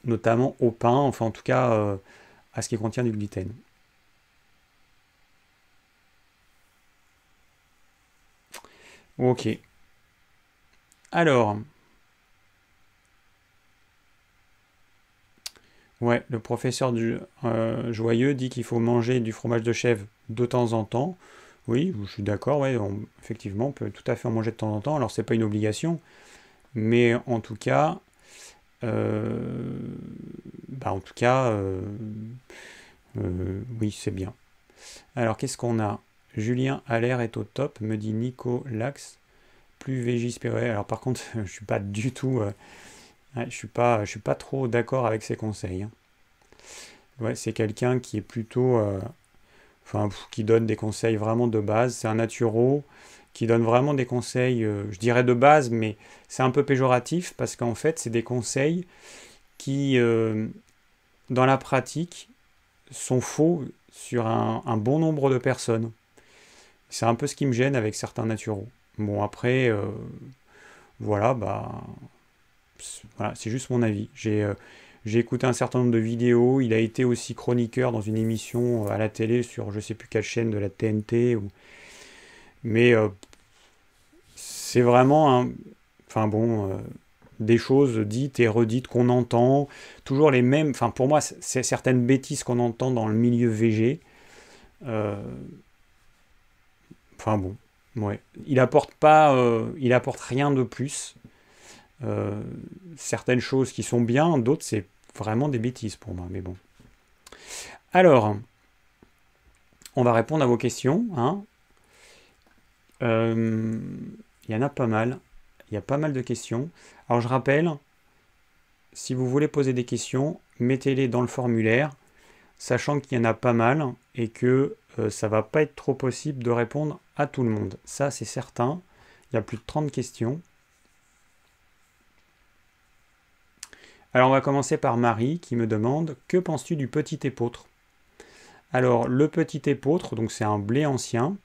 notamment au pain, enfin en tout cas euh, à ce qui contient du gluten. Ok. Alors, Ouais, le professeur du, euh, Joyeux dit qu'il faut manger du fromage de chèvre de temps en temps. Oui, je suis d'accord, ouais, effectivement, on peut tout à fait en manger de temps en temps. Alors, ce n'est pas une obligation, mais en tout cas, euh, bah, en tout cas, euh, oui, c'est bien. Alors, qu'est-ce qu'on a Julien Allaire est au top, me dit Nico Lax, plus végispéré. Alors, par contre, je ne suis pas du tout je suis suis pas trop d'accord avec ses conseils. Hein. c'est quelqu'un qui est plutôt, euh, enfin, qui donne des conseils vraiment de base. C'est un naturo qui donne vraiment des conseils, euh, je dirais de base, mais c'est un peu péjoratif parce qu'en fait, c'est des conseils qui, euh, dans la pratique, sont faux sur un, un bon nombre de personnes. C'est un peu ce qui me gêne avec certains naturaux. Bon, après, voilà, bah, voilà, c'est juste mon avis. Euh, j'ai écouté un certain nombre de vidéos. Il a été aussi chroniqueur dans une émission euh, à la télé sur je sais plus quelle chaîne de la TNT. Mais euh, c'est vraiment un... enfin bon, des choses dites et redites qu'on entend. Toujours les mêmes. Enfin, pour moi, c'est certaines bêtises qu'on entend dans le milieu VG. Enfin bon, ouais. Il apporte pas, il apporte rien de plus. Euh, certaines choses qui sont bien, d'autres c'est vraiment des bêtises pour moi, mais bon. Alors, on va répondre à vos questions. Hein. Euh, il y en a pas mal. Il y a pas mal de questions. Alors je rappelle, si vous voulez poser des questions, mettez-les dans le formulaire, sachant qu'il y en a pas mal et que euh, ça va pas être trop possible de répondre à tout le monde. Ça c'est certain. Il y a plus de 30 questions. Alors on va commencer par Marie qui me demande Que penses-tu du petit épôtre Alors le petit épôtre, donc c'est un blé ancien,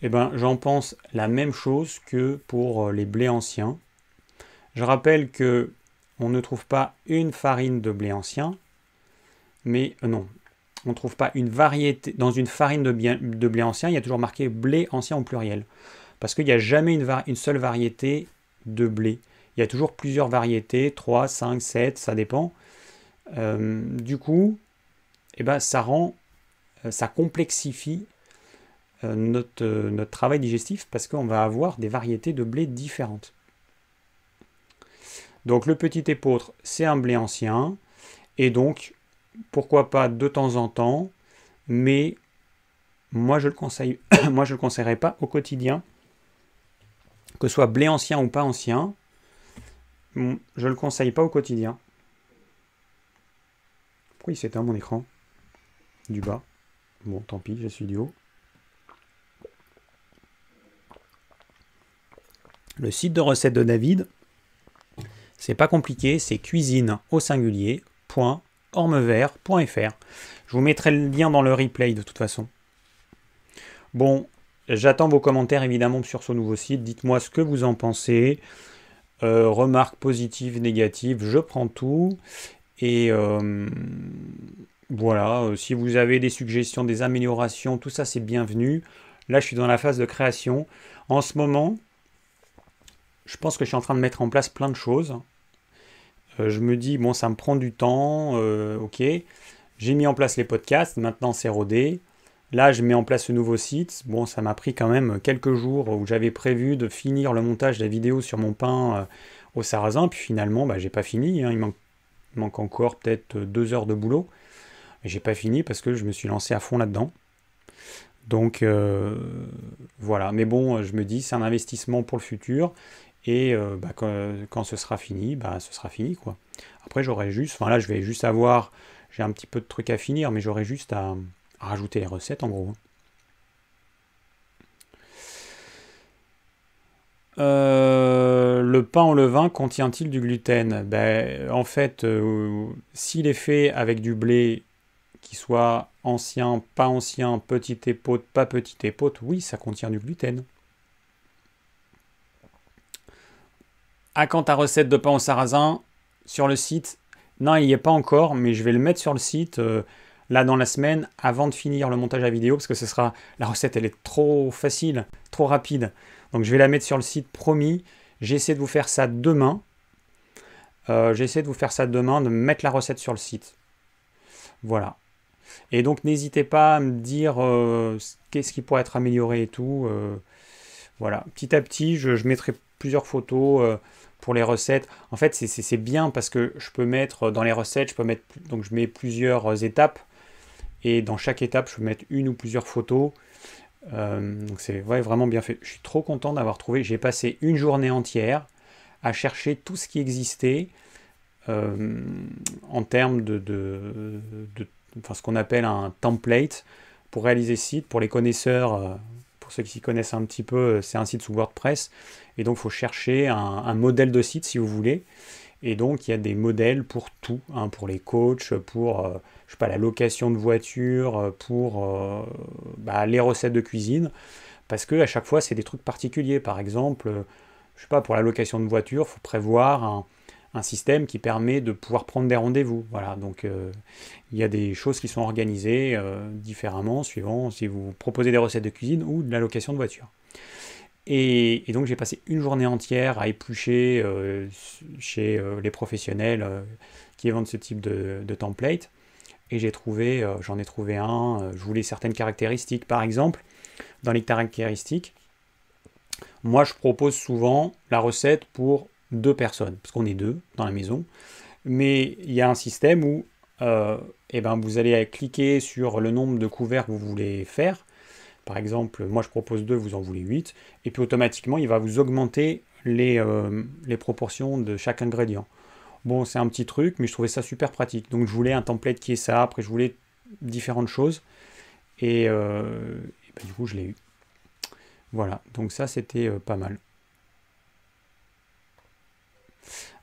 eh ben, j'en pense la même chose que pour euh, les blés anciens. Je rappelle que on ne trouve pas une farine de blé ancien, mais euh, non, on ne trouve pas une variété. Dans une farine de, blé ancien, il y a toujours marqué blé ancien au pluriel, parce qu'il n'y a jamais une, seule variété de blé. Il y a toujours plusieurs variétés, 3, 5, 7, ça dépend. Euh, du coup, et eh ben, ça rend, euh, ça complexifie euh, notre, notre travail digestif parce qu'on va avoir des variétés de blé différentes. Donc le petit épeautre, c'est un blé ancien, et donc pourquoi pas de temps en temps, mais moi je le conseille, moi je le conseillerais pas au quotidien, que ce soit blé ancien ou pas ancien, je le conseille pas au quotidien. Pourquoi il s'éteint mon écran Du bas. Bon, tant pis, je suis du haut. Le site de recettes de David, c'est pas compliqué, c'est cuisine au singulier. Je vous mettrai le lien dans le replay de toute façon. Bon, j'attends vos commentaires évidemment sur ce nouveau site. Dites-moi ce que vous en pensez. Euh, remarques positives, négatives, je prends tout. Et euh, voilà, euh, si vous avez des suggestions, des améliorations, tout ça c'est bienvenu. Là, je suis dans la phase de création. En ce moment, je pense que je suis en train de mettre en place plein de choses. je me dis, bon, ça me prend du temps, ok. J'ai mis en place les podcasts, maintenant c'est rodé. Là, je mets en place ce nouveau site. Bon, ça m'a pris quand même quelques jours où j'avais prévu de finir le montage de la vidéo sur mon pain euh, au sarrasin. Puis finalement, bah, j'ai pas fini. Hein. Il, manque, encore peut-être deux heures de boulot. Mais J'ai pas fini parce que je me suis lancé à fond là-dedans. Donc euh, voilà. Mais bon, je me dis, c'est un investissement pour le futur. Et euh, bah, quand, ce sera fini, bah, ce sera fini quoi. Après, j'aurai juste. Enfin là, je vais juste avoir. J'ai un petit peu de trucs à finir, mais j'aurai juste à rajouter les recettes en gros. Euh, le pain au levain contient-il du gluten ben, En fait, euh, s'il est fait avec du blé qui soit ancien, pas ancien, petit épaule, pas petite épaule, oui, ça contient du gluten. À ah, quand ta recette de pain au sarrasin sur le site Non, il n'y est pas encore, mais je vais le mettre sur le site. Euh, là dans la semaine avant de finir le montage à vidéo parce que ce sera la recette elle est trop facile, trop rapide. Donc je vais la mettre sur le site promis. J'essaie de vous faire ça demain. Euh, j'essaie de vous faire ça demain, de mettre la recette sur le site. Voilà. Et donc n'hésitez pas à me dire euh, qu'est-ce qui pourrait être amélioré et tout. Euh, voilà. Petit à petit, je, je mettrai plusieurs photos pour les recettes. En fait, c'est bien parce que je peux mettre dans les recettes, je peux mettre donc je mets plusieurs étapes. Et dans chaque étape, je peux mettre une ou plusieurs photos. Euh, donc c'est vraiment bien fait. Je suis trop content d'avoir trouvé. J'ai passé une journée entière à chercher tout ce qui existait euh, en termes de, ce qu'on appelle un template pour réaliser ce site. Pour les connaisseurs, euh, pour ceux qui s'y connaissent un petit peu, c'est un site sous WordPress. Et donc il faut chercher un modèle de site si vous voulez. Et donc, il y a des modèles pour tout, hein, pour les coachs, pour euh, je sais pas, la location de voiture, euh, pour euh, bah, les recettes de cuisine, parce qu'à chaque fois, c'est des trucs particuliers. Par exemple, je sais pas, pour la location de voiture, il faut prévoir un, un, système qui permet de pouvoir prendre des rendez-vous. Voilà, donc il y a des choses qui sont organisées différemment suivant si vous proposez des recettes de cuisine ou de la location de voiture. Et, donc j'ai passé une journée entière à éplucher euh, chez euh, les professionnels euh, qui vendent ce type de, template. Et j'ai trouvé, j'en ai trouvé un, je voulais certaines caractéristiques. Par exemple, dans les caractéristiques, moi je propose souvent la recette pour deux personnes, parce qu'on est deux dans la maison. Mais il y a un système où eh ben, vous allez cliquer sur le nombre de couverts que vous voulez faire. Par exemple, moi je propose 2, vous en voulez 8, et puis automatiquement il va vous augmenter les, euh, les proportions de chaque ingrédient. Bon, c'est un petit truc, mais je trouvais ça super pratique. Donc je voulais un template qui est ça, après je voulais différentes choses, et, euh, ben, du coup je l'ai eu. Voilà, donc ça c'était euh, pas mal.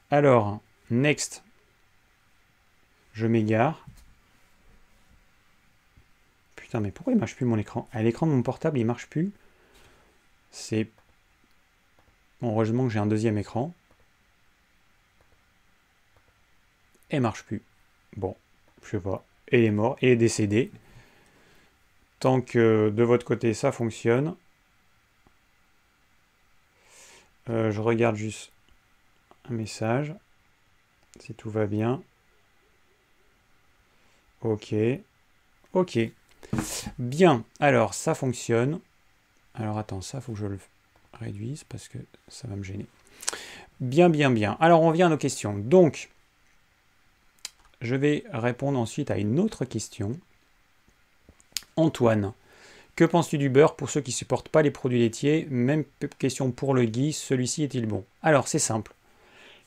Alors, next, je m'égare. Putain, mais pourquoi il marche plus mon écran À l'écran de mon portable, il marche plus. C'est... heureusement que j'ai un deuxième écran. Et marche plus. Bon, je vois. Et il est mort, et est décédé. Tant que de votre côté, ça fonctionne. Euh, je regarde juste un message. Si tout va bien. Ok. Ok. Bien, alors ça fonctionne. Alors attends, ça faut que je le réduise parce que ça va me gêner. Bien, bien, bien. Alors on vient à nos questions. Donc, je vais répondre ensuite à une autre question. Antoine, que penses-tu du beurre pour ceux qui ne supportent pas les produits laitiers Même question pour le Guy, celui-ci est-il bon Alors c'est simple.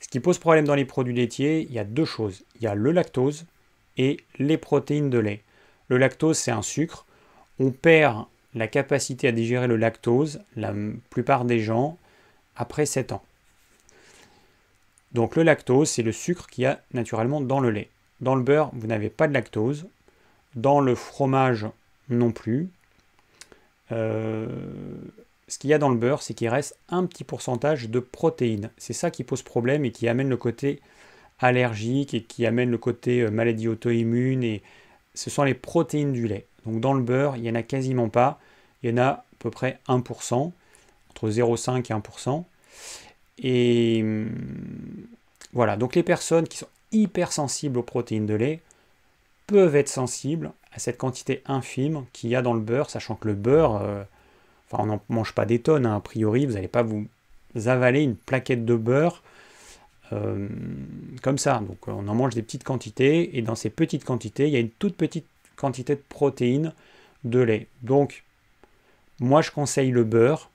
Ce qui pose problème dans les produits laitiers, il y a deux choses. Il y a le lactose et les protéines de lait. Le lactose, c'est un sucre. On perd la capacité à digérer le lactose, la plupart des gens, après 7 ans. Donc le lactose, c'est le sucre qu'il y a naturellement dans le lait. Dans le beurre, vous n'avez pas de lactose. Dans le fromage, non plus. Euh, ce qu'il y a dans le beurre, c'est qu'il reste un petit pourcentage de protéines. C'est ça qui pose problème et qui amène le côté allergique et qui amène le côté euh, maladie auto-immune et, ce sont les protéines du lait. Donc dans le beurre, il n'y en a quasiment pas. Il y en a à peu près 1%, entre 0,5 et 1%. Et hum, voilà, donc les personnes qui sont hypersensibles aux protéines de lait peuvent être sensibles à cette quantité infime qu'il y a dans le beurre, sachant que le beurre, euh, enfin on n'en mange pas des tonnes, hein, a priori, vous n'allez pas vous avaler une plaquette de beurre euh, comme ça. Donc euh, on en mange des petites quantités, et dans ces petites quantités, il y a une toute petite quantité de protéines de lait. Donc moi je conseille le beurre,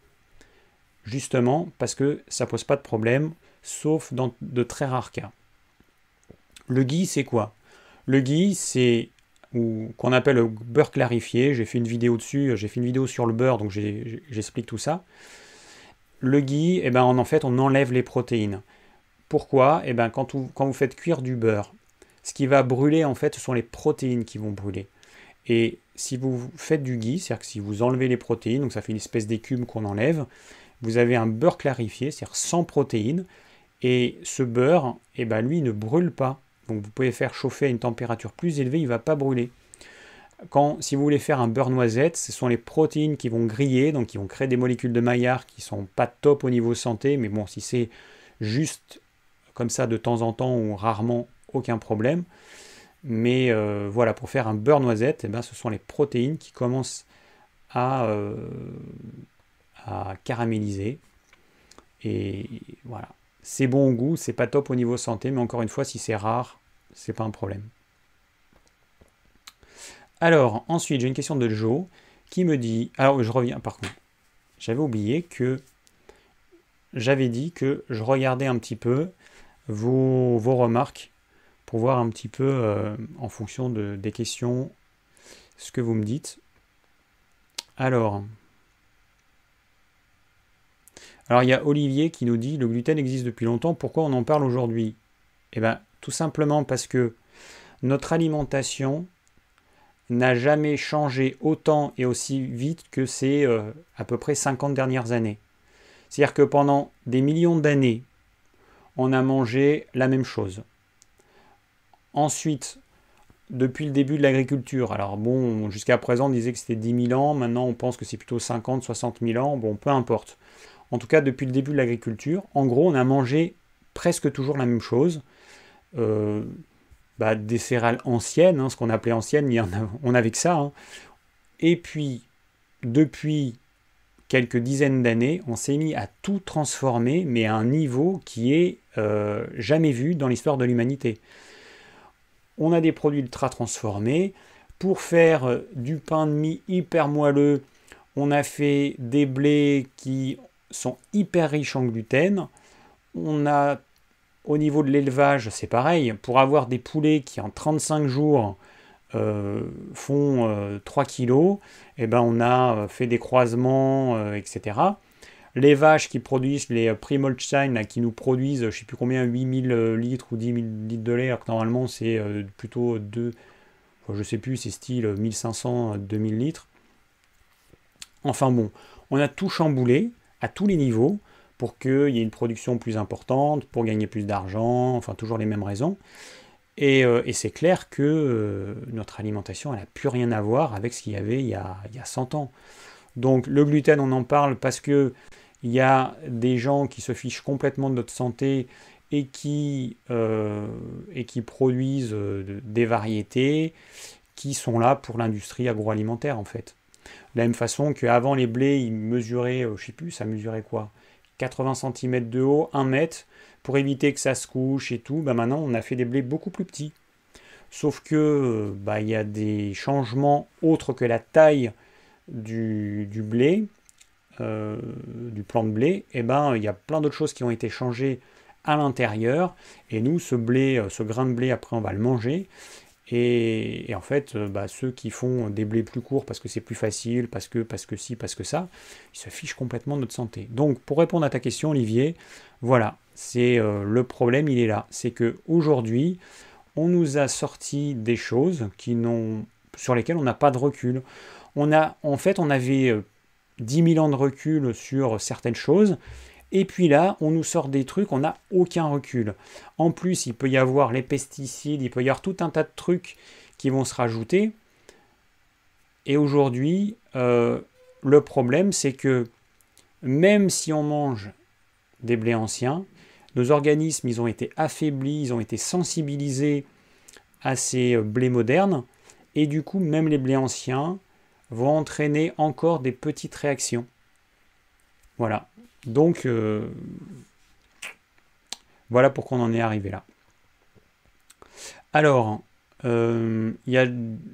justement parce que ça pose pas de problème, sauf dans de très rares cas. Le ghee, c'est quoi Le ghee, c'est ou qu'on appelle le beurre clarifié. J'ai fait une vidéo dessus, euh, j'ai fait une vidéo sur le beurre, donc j'explique tout ça. Le ghee, eh ben, en fait, on enlève les protéines. Pourquoi Eh bien, quand, vous faites cuire du beurre, ce qui va brûler, en fait, ce sont les protéines qui vont brûler. Et si vous faites du ghee, c'est-à-dire que si vous enlevez les protéines, donc ça fait une espèce d'écume qu'on enlève, vous avez un beurre clarifié, c'est-à-dire sans protéines, et ce beurre, eh ben, lui, ne brûle pas. Donc vous pouvez faire chauffer à une température plus élevée, il ne va pas brûler. Quand, si vous voulez faire un beurre noisette, ce sont les protéines qui vont griller, donc qui vont créer des molécules de maillard qui ne sont pas top au niveau santé, mais bon, si c'est juste comme ça de temps en temps ou rarement, aucun problème. Mais euh, voilà, pour faire un beurre noisette, et eh ben, ce sont les protéines qui commencent à, euh, à caraméliser. Et voilà, c'est bon au goût, c'est pas top au niveau santé, mais encore une fois, si c'est rare, c'est pas un problème. Alors, ensuite, j'ai une question de Joe qui me dit. Alors, ah, oh, je reviens par contre. J'avais oublié que j'avais dit que je regardais un petit peu vos, remarques pour voir un petit peu euh, en fonction des questions ce que vous me dites. Alors, alors il y a Olivier qui nous dit le gluten existe depuis longtemps, pourquoi on en parle aujourd'hui Eh bien, tout simplement parce que notre alimentation n'a jamais changé autant et aussi vite que ces euh, à peu près 50 dernières années. C'est-à-dire que pendant des millions d'années, a mangé la même chose. Ensuite, depuis le début de l'agriculture, alors bon, jusqu'à présent on disait que c'était dix mille ans, maintenant on pense que c'est plutôt 50, 60 mille ans, bon, peu importe. En tout cas, depuis le début de l'agriculture, en gros, on a mangé presque toujours la même chose. Euh, bah, des céréales anciennes, hein, ce qu'on appelait anciennes, on n'avait que ça. Hein. Et puis, depuis quelques dizaines d'années, on s'est mis à tout transformer, mais à un niveau qui est euh, jamais vu dans l'histoire de l'humanité. On a des produits ultra transformés. Pour faire euh, du pain de mie hyper moelleux, on a fait des blés qui sont hyper riches en gluten. On a au niveau de l'élevage, c'est pareil. Pour avoir des poulets qui en 35 jours euh, font 3 kg, et ben on a euh, fait des croisements, euh, etc. Les vaches qui produisent les Primolstein, qui nous produisent, je ne sais plus combien, 8000 litres ou 10 000 litres de lait, alors normalement c'est plutôt 2, je sais plus, c'est style 1500-2000 litres. Enfin bon, on a tout chamboulé à tous les niveaux pour qu'il y ait une production plus importante, pour gagner plus d'argent, enfin toujours les mêmes raisons. Euh, et, c'est clair que euh, notre alimentation, elle n'a plus rien à voir avec ce qu'il y avait il y, a, 100 ans. Donc le gluten, on en parle parce que il y a des gens qui se fichent complètement de notre santé et qui, euh, et qui produisent des variétés qui sont là pour l'industrie agroalimentaire en fait. De la même façon qu'avant les blés, ils mesuraient, je sais plus, ça mesurait quoi 80 cm de haut, 1 mètre pour éviter que ça se couche et tout, bah, maintenant on a fait des blés beaucoup plus petits. Sauf que euh, bah, il y a des changements autres que la taille du, blé, euh, du plan de blé, et eh ben il y a plein d'autres choses qui ont été changées à l'intérieur. Et nous, ce blé, euh, ce grain de blé, après on va le manger. Et, en fait, bah, ceux qui font des blés plus courts parce que c'est plus facile, parce que, parce que si, parce que ça, ils se fichent complètement de notre santé. Donc, pour répondre à ta question, Olivier, voilà, c'est euh, le problème, il est là. C'est que aujourd'hui, on nous a sorti des choses qui sur lesquelles on n'a pas de recul. On a, en fait, on avait 10 euh, 000 ans de recul sur certaines choses. Et puis là, on nous sort des trucs, on n'a aucun recul. En plus, il peut y avoir les pesticides, il peut y avoir tout un tas de trucs qui vont se rajouter. Et aujourd'hui, euh, le problème, c'est que même si on mange des blés anciens, nos organismes, ils ont été affaiblis, ils ont été sensibilisés à ces euh, blés modernes, et du coup, même les blés anciens vont entraîner encore des petites réactions. Voilà. Donc, euh, voilà pourquoi on en est arrivé là. Alors, euh, il y a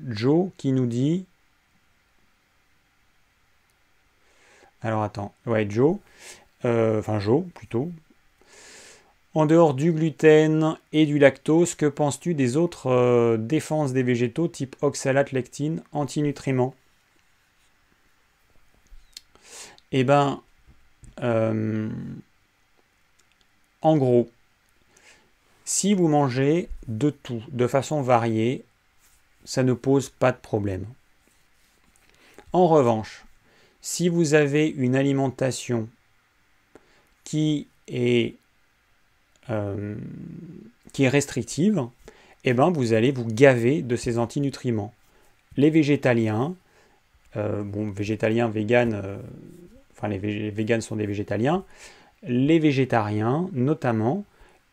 Joe qui nous dit. Alors attends, ouais Joe, enfin Joe plutôt, en dehors du gluten et du lactose, que penses-tu des autres euh, défenses des végétaux type oxalate, lectine, antinutriments Eh ben, euh, en gros, si vous mangez de tout, de façon variée, ça ne pose pas de problème. En revanche, si vous avez une alimentation qui est euh, qui est restrictive, eh ben vous allez vous gaver de ces antinutriments. Les végétaliens, euh, végétaliens, véganes, euh, enfin les, végans, sont des végétaliens, les végétariens notamment,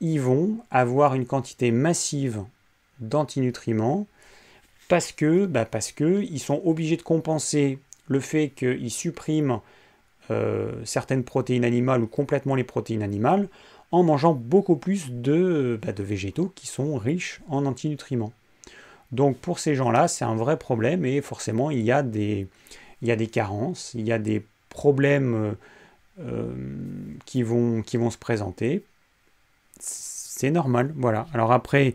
ils vont avoir une quantité massive d'antinutriments parce que, bah, parce que ils sont obligés de compenser le fait qu'ils suppriment certaines protéines animales ou complètement les protéines animales en mangeant beaucoup plus euh, bah, de, végétaux qui sont riches en antinutriments. Donc pour ces gens-là, c'est un vrai problème et forcément, il y a des, carences, il y a des problèmes euh, qui, vont, se présenter. C'est normal, voilà. Alors après,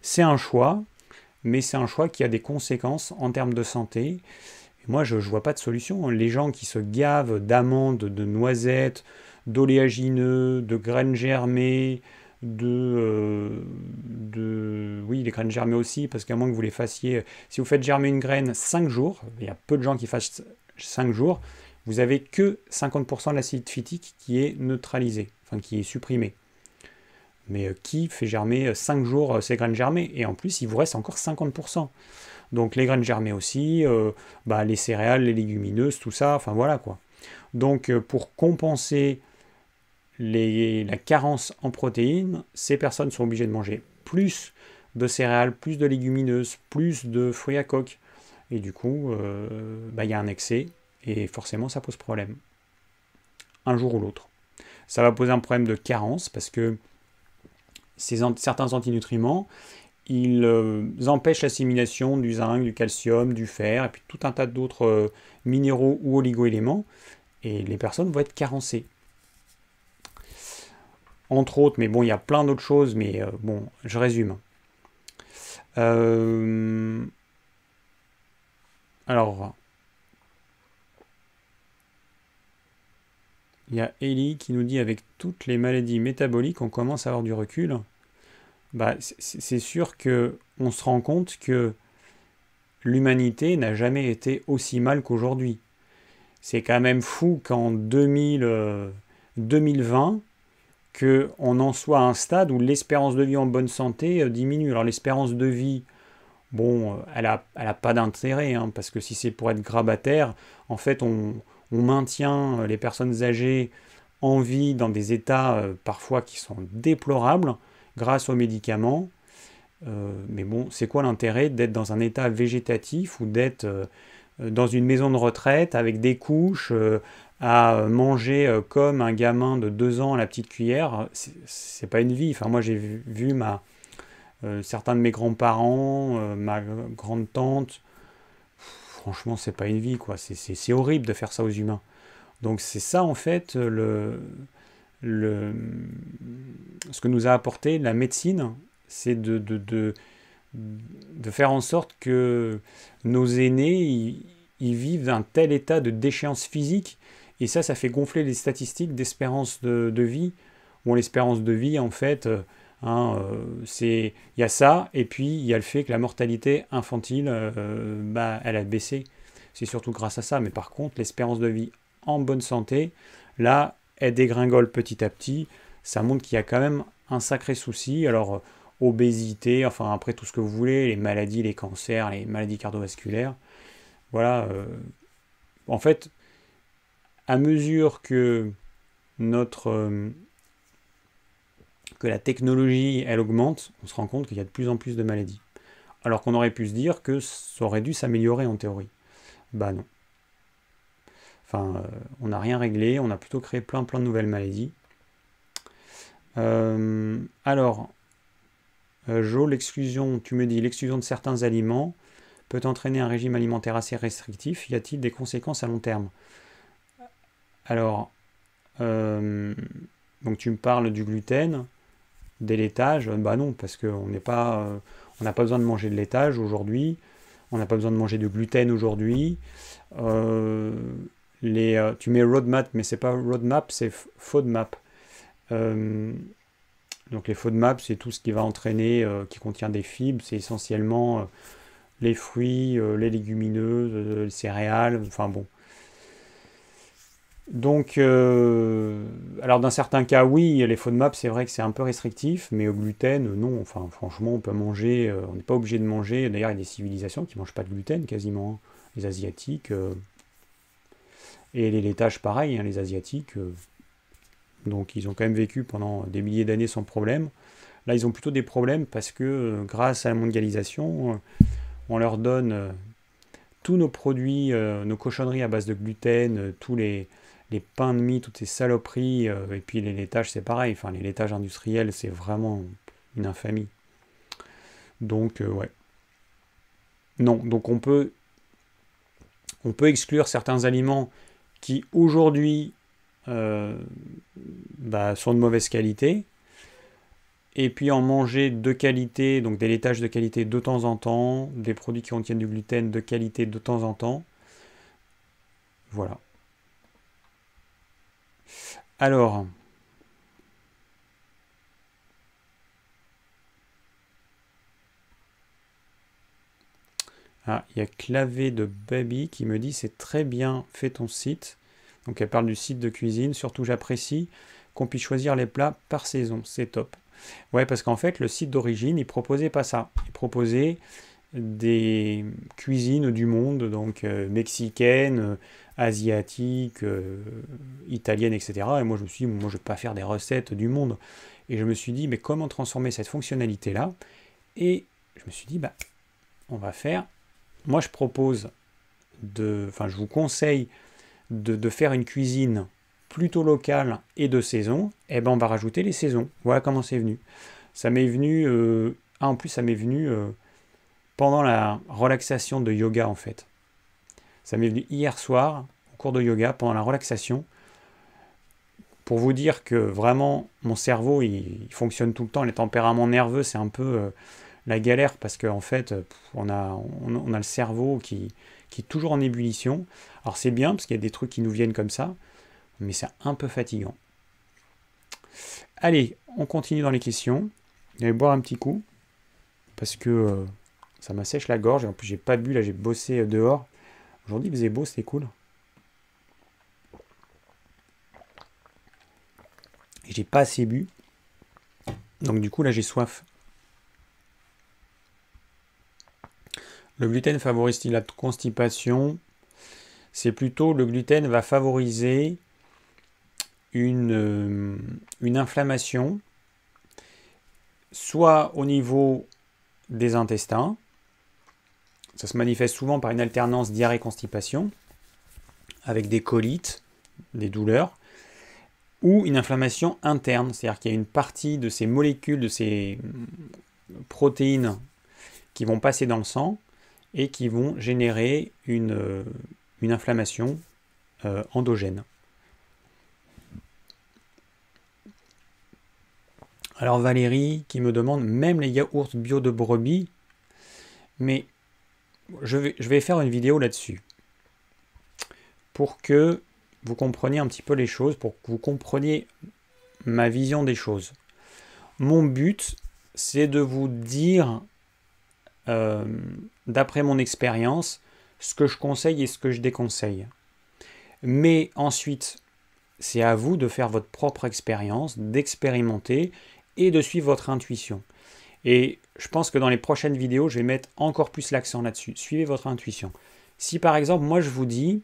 c'est un choix, mais c'est un choix qui a des conséquences en termes de santé. moi, je ne vois pas de solution. Les gens qui se gavent d'amandes, de noisettes, d'oléagineux, de graines germées, de, euh, de, Oui, les graines germées aussi, parce qu'à moins que vous les fassiez... Si vous faites germer une graine 5 jours, il y a peu de gens qui fassent 5 jours, vous avez que 50% de l'acide phytique qui est neutralisé, enfin qui est supprimé. Mais euh, qui fait germer 5 euh, jours ces graines germées Et en plus, il vous reste encore 50%. Donc les graines germées aussi, bah, les céréales, les légumineuses, tout ça, enfin voilà quoi. Donc pour compenser la carence en protéines, ces personnes sont obligées de manger plus de céréales, plus de légumineuses, plus de fruits à coque. Et du coup, euh, bah, il y a un excès et forcément ça pose problème. Un jour ou l'autre. Ça va poser un problème de carence parce que certains antinutriments, ils euh, empêchent l'assimilation du zinc, du calcium, du fer et puis tout un tas d'autres euh, minéraux ou oligoéléments. Et les personnes vont être carencées entre autres, mais bon, il y a plein d'autres choses, mais euh, bon, je résume. Euh, alors, il y a Ellie qui nous dit avec toutes les maladies métaboliques, on commence à avoir du recul. Bah, c'est sûr que on se rend compte que l'humanité n'a jamais été aussi mal qu'aujourd'hui. C'est quand même fou qu'en 2020, qu'on en soit à un stade où l'espérance de vie en bonne santé euh, diminue. Alors l'espérance de vie, bon, euh, elle n'a pas d'intérêt, hein, parce que si c'est pour être grabataire, en fait, on, on, maintient euh, les personnes âgées en vie dans des états parfois qui sont déplorables grâce aux médicaments. mais bon, c'est quoi l'intérêt d'être dans un état végétatif ou d'être dans une maison de retraite avec des couches, à euh, manger euh, comme un gamin de 2 ans à la petite cuillère, c'est pas une vie. Enfin, moi, j'ai vu, ma, euh, certains de mes grands-parents, ma grande-tante. Franchement, c'est pas une vie, quoi. C'est horrible de faire ça aux humains. Donc, c'est ça, en fait, ce que nous a apporté la médecine, c'est de, faire en sorte que nos aînés, ils vivent un tel état de déchéance physique et ça, ça fait gonfler les statistiques d'espérance de, vie. Bon, l'espérance de vie, en fait, euh, hein, euh, c'est il y a ça, et puis il y a le fait que la mortalité infantile, euh, bah, elle a baissé. C'est surtout grâce à ça. Mais par contre, l'espérance de vie en bonne santé, là, elle dégringole petit à petit. Ça montre qu'il y a quand même un sacré souci. Alors, obésité, enfin, après tout ce que vous voulez, les maladies, les cancers, les maladies cardiovasculaires. Voilà. en fait, à mesure que notre euh, que la technologie elle augmente, on se rend compte qu'il y a de plus en plus de maladies. Alors qu'on aurait pu se dire que ça aurait dû s'améliorer en théorie. Bah non. Enfin, euh, on n'a rien réglé, on a plutôt créé plein plein de nouvelles maladies. Euh, alors, Jo, l'exclusion, tu me dis, l'exclusion de certains aliments peut entraîner un régime alimentaire assez restrictif. Y a-t-il des conséquences à long terme alors, euh, donc tu me parles du gluten, des laitages. Euh, bah non, parce qu'on n'est pas, euh, on n'a pas besoin de manger de laitage aujourd'hui. On n'a pas besoin de manger de gluten aujourd'hui. les, tu mets roadmap, mais c'est pas roadmap, c'est FODMAP. donc les FODMAP, c'est tout ce qui va entraîner, qui contient des fibres. C'est essentiellement les fruits, les légumineuses, les céréales. Enfin bon. Donc, euh, alors dans certains cas, oui, les maps, c'est vrai que c'est un peu restrictif, mais au gluten, non. Enfin, franchement, on peut manger, euh, on n'est pas obligé de manger. D'ailleurs, il y a des civilisations qui ne mangent pas de gluten quasiment. Hein. Les Asiatiques. Euh, et les laitages, pareil, hein, les Asiatiques. donc, ils ont quand même vécu pendant des milliers d'années sans problème. Là, ils ont plutôt des problèmes parce que, grâce à la mondialisation, on leur donne tous nos produits, nos cochonneries à base de gluten, tous les les pains de mie, toutes ces saloperies, euh, et puis les laitages, c'est pareil. Enfin, les laitages industriels, c'est vraiment une infamie. Donc, euh, ouais. Non, donc on peut, on peut exclure certains aliments qui aujourd'hui euh, bah, sont de mauvaise qualité, et puis en manger de qualité, donc des laitages de qualité de temps en temps, des produits qui contiennent du gluten de qualité de temps en temps. Voilà. Alors, Ah, il y a Clavé de Baby qui me dit c'est très bien fait ton site. Donc elle parle du site de cuisine. Surtout j'apprécie qu'on puisse choisir les plats par saison. C'est top. Ouais, parce qu'en fait le site d'origine il proposait pas ça. Il proposait des cuisines du monde, donc mexicaine. Euh, mexicaines, euh, asiatique, euh, italienne, etc. Et moi, je me suis dit, moi, je ne vais pas faire des recettes du monde. Et je me suis dit, mais comment transformer cette fonctionnalité-là Et je me suis dit, bah, on va faire. Moi, je propose de. Enfin, je vous conseille de, faire une cuisine plutôt locale et de saison. Et eh ben, on va rajouter les saisons. Voilà comment c'est venu. Ça m'est venu. Euh, ah, en plus, ça m'est venu euh, pendant la relaxation de yoga, en fait. Ça m'est venu hier soir, au cours de yoga, pendant la relaxation, pour vous dire que vraiment, mon cerveau, il, fonctionne tout le temps. Les tempéraments nerveux, c'est un peu euh, la galère parce qu'en en fait, euh, on a, on, a le cerveau qui, est toujours en ébullition. Alors c'est bien parce qu'il y a des trucs qui nous viennent comme ça, mais c'est un peu fatigant. Allez, on continue dans les questions. Je vais boire un petit coup parce que euh, ça m'assèche la gorge. Et En plus, j'ai pas bu là, j'ai bossé dehors. Aujourd'hui, il faisait beau, c'était cool. j'ai pas assez bu. Donc du coup, là, j'ai soif. Le gluten favorise-t-il la constipation C'est plutôt le gluten va favoriser une euh, inflammation, soit au niveau des intestins, ça se manifeste souvent par une alternance diarrhée-constipation, avec des colites, des douleurs, ou une inflammation interne, c'est-à-dire qu'il y a une partie de ces molécules, de ces protéines qui vont passer dans le sang et qui vont générer une, euh, une inflammation euh, endogène. Alors Valérie qui me demande, même les yaourts bio de brebis, mais je vais, faire une vidéo là-dessus pour que vous compreniez un petit peu les choses, pour que vous compreniez ma vision des choses. Mon but, c'est de vous dire, euh, d'après mon expérience, ce que je conseille et ce que je déconseille. Mais ensuite, c'est à vous de faire votre propre expérience, d'expérimenter et de suivre votre intuition. Et je pense que dans les prochaines vidéos, je vais mettre encore plus l'accent là-dessus. Suivez votre intuition. Si par exemple, moi je vous dis,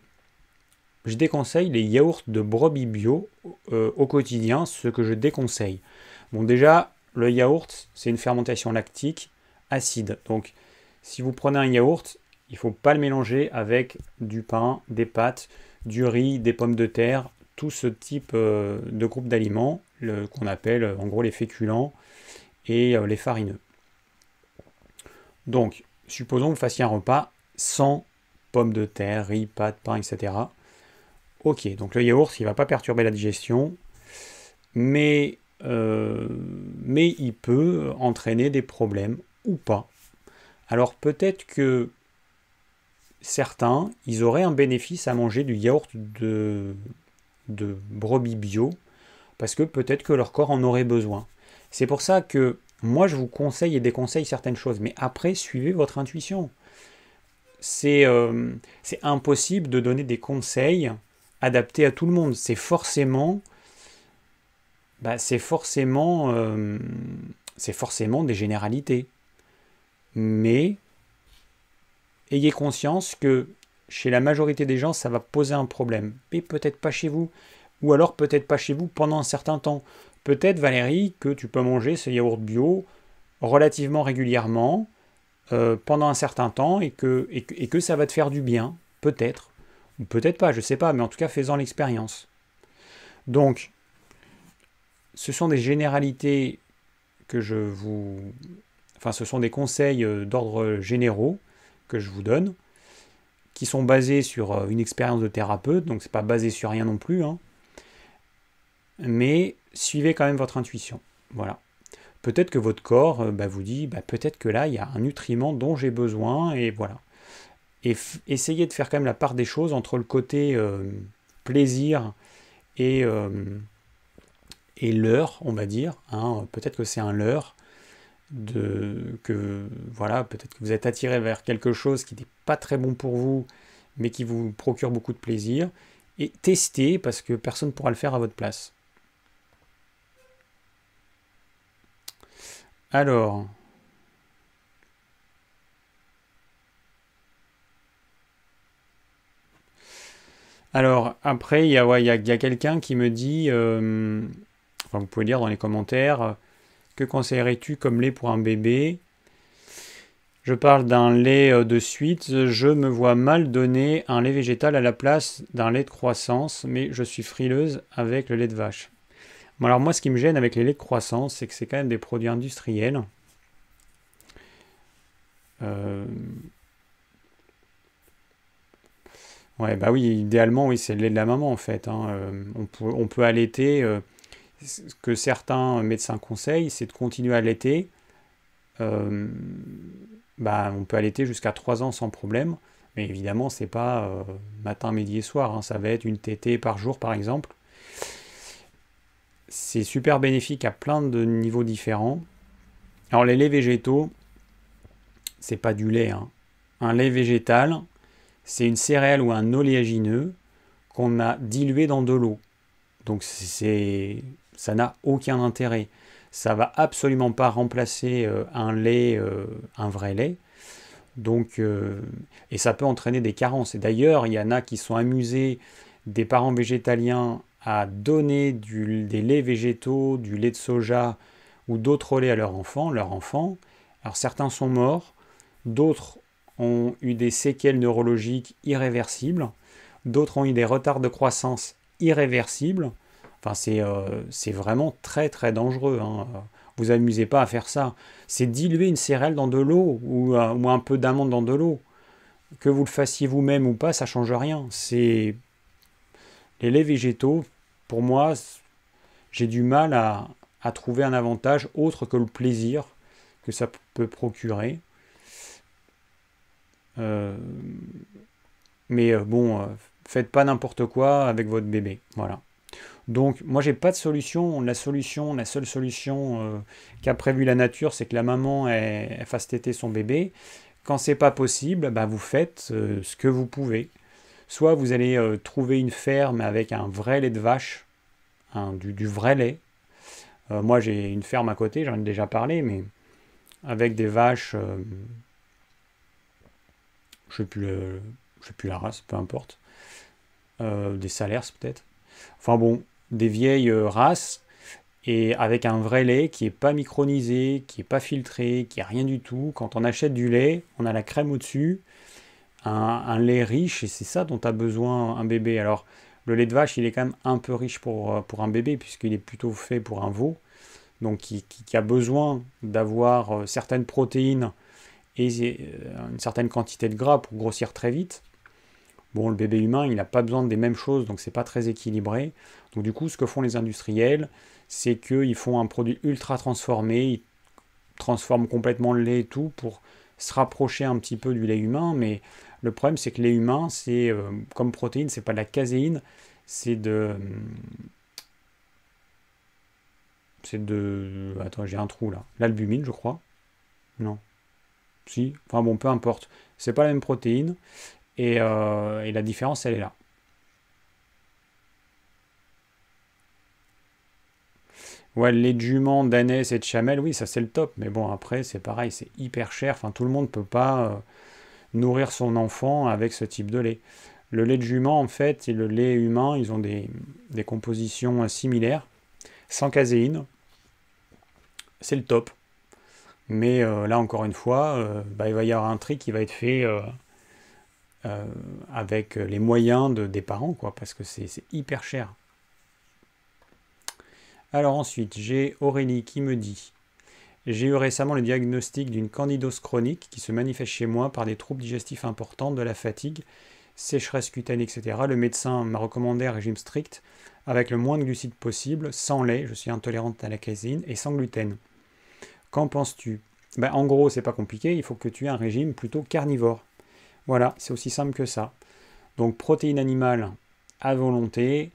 je déconseille les yaourts de brebis bio euh, au quotidien, ce que je déconseille. Bon, déjà, le yaourt, c'est une fermentation lactique acide. Donc, si vous prenez un yaourt, il ne faut pas le mélanger avec du pain, des pâtes, du riz, des pommes de terre, tout ce type euh, de groupe d'aliments qu'on appelle en gros les féculents et euh, les farineux. Donc, supposons que vous fassiez un repas sans pommes de terre, riz, pâtes, pain, etc. Ok, donc le yaourt, il ne va pas perturber la digestion, mais, euh, mais il peut entraîner des problèmes ou pas. Alors peut-être que certains, ils auraient un bénéfice à manger du yaourt de, de brebis bio, parce que peut-être que leur corps en aurait besoin. C'est pour ça que moi, je vous conseille et déconseille certaines choses, mais après, suivez votre intuition. C'est euh, impossible de donner des conseils adaptés à tout le monde. C'est forcément, bah, c'est forcément, euh, c'est forcément des généralités. Mais ayez conscience que chez la majorité des gens, ça va poser un problème. Mais peut-être pas chez vous. Ou alors peut-être pas chez vous pendant un certain temps. Peut-être, Valérie, que tu peux manger ce yaourt bio relativement régulièrement euh, pendant un certain temps et que, et, que ça va te faire du bien, peut-être. Ou peut-être pas, je ne sais pas, mais en tout cas, fais-en l'expérience. Donc, ce sont des généralités que je vous... Enfin, ce sont des conseils euh, d'ordre généraux que je vous donne, qui sont basés sur euh, une expérience de thérapeute, donc ce n'est pas basé sur rien non plus. Hein. Mais suivez quand même votre intuition. Voilà. Peut-être que votre corps euh, bah, vous dit, bah, peut-être que là, il y a un nutriment dont j'ai besoin, et voilà. Et essayez de faire quand même la part des choses entre le côté euh, plaisir euh, et, l'heure, on va dire. Hein. Peut-être que c'est un leurre, de, que voilà, peut-être que vous êtes attiré vers quelque chose qui n'est pas très bon pour vous, mais qui vous procure beaucoup de plaisir. Et testez, parce que personne ne pourra le faire à votre place. Alors. Alors, après, il y a, quelqu'un qui me dit, euh, enfin, vous pouvez lire dans les commentaires, que conseillerais-tu comme lait pour un bébé Je parle d'un lait euh, de suite. Je me vois mal donner un lait végétal à la place d'un lait de croissance, mais je suis frileuse avec le lait de vache alors moi, ce qui me gêne avec les laits de croissance, c'est que c'est quand même des produits industriels. Euh, ouais, bah oui, idéalement, oui, c'est le lait de la maman en fait. Hein. Euh, on, peut, allaiter. Euh, ce que certains médecins conseillent, c'est de continuer à allaiter. bah, on peut allaiter jusqu'à 3 ans sans problème, mais évidemment, c'est pas matin, midi et soir. Hein. Ça va être une tétée par jour, par exemple c'est super bénéfique à plein de niveaux différents. Alors les laits végétaux, c'est pas du lait. Hein. Un lait végétal, c'est une céréale ou un oléagineux qu'on a dilué dans de l'eau. Donc c'est, ça n'a aucun intérêt. Ça va absolument pas remplacer euh, un lait, euh, un vrai lait. Donc, euh, et ça peut entraîner des carences. Et d'ailleurs, il y en a qui sont amusés, des parents végétaliens, à donner du, des laits végétaux, du lait de soja ou d'autres laits à leurs enfants, leurs enfants, alors certains sont morts, d'autres ont eu des séquelles neurologiques irréversibles, d'autres ont eu des retards de croissance irréversibles. Enfin, c'est euh, vraiment très très dangereux. Hein. Vous amusez pas à faire ça. C'est diluer une céréale dans de l'eau euh, ou, un peu d'amande dans de l'eau. Que vous le fassiez vous-même ou pas, ça change rien. C'est les laits végétaux pour moi, j'ai du mal à, trouver un avantage autre que le plaisir que ça peut procurer. Euh, mais euh, bon, euh, faites pas n'importe quoi avec votre bébé. Voilà. Donc moi j'ai pas de solution. La solution, la seule solution qu'a prévue la nature, c'est que la maman fasse têter son bébé. Quand c'est pas possible, bah, vous faites ce que vous pouvez. Soit vous allez euh, trouver une ferme avec un vrai lait de vache, hein, du, vrai lait. Euh, moi, j'ai une ferme à côté, j'en ai déjà parlé, mais avec des vaches, euh, je ne sais, plus la race, peu importe. des salaires peut-être. Enfin bon, des vieilles races et avec un vrai lait qui n'est pas micronisé, qui n'est pas filtré, qui n'est rien du tout. Quand on achète du lait, on a la crème au-dessus, un, lait riche et c'est ça dont a besoin un bébé. Alors, le lait de vache, il est quand même un peu riche pour, euh, pour un bébé puisqu'il est plutôt fait pour un veau, donc qui, a besoin d'avoir euh, certaines protéines et euh, une certaine quantité de gras pour grossir très vite. Bon, le bébé humain, il n'a pas besoin des mêmes choses, donc c'est pas très équilibré. Donc du coup, ce que font les industriels, c'est qu'ils font un produit ultra transformé, ils transforment complètement le lait et tout pour se rapprocher un petit peu du lait humain, mais le problème, c'est que les humains, c'est euh, comme protéine, c'est pas de la caséine, c'est de. C'est de. Attends, j'ai un trou là. L'albumine, je crois. Non. Si. Enfin bon, peu importe. C'est pas la même protéine. Et, euh, la différence, elle est là. Ouais, les d'Anès et de chamelle. oui, ça c'est le top. Mais bon, après, c'est pareil, c'est hyper cher. Enfin, tout le monde peut pas. Euh, nourrir son enfant avec ce type de lait. Le lait de jument, en fait, et le lait humain, ils ont des, compositions euh, similaires, sans caséine. C'est le top. Mais euh, là, encore une fois, euh, bah, il va y avoir un tri qui va être fait avec les moyens de, des parents, quoi, parce que c'est hyper cher. Alors ensuite, j'ai Aurélie qui me dit j'ai eu récemment le diagnostic d'une candidose chronique qui se manifeste chez moi par des troubles digestifs importants, de la fatigue, sécheresse cutanée, etc. Le médecin m'a recommandé un régime strict avec le moins de glucides possible, sans lait, je suis intolérante à la caséine, et sans gluten. Qu'en penses-tu ben, En gros, c'est pas compliqué, il faut que tu aies un régime plutôt carnivore. Voilà, c'est aussi simple que ça. Donc protéines animales à volonté,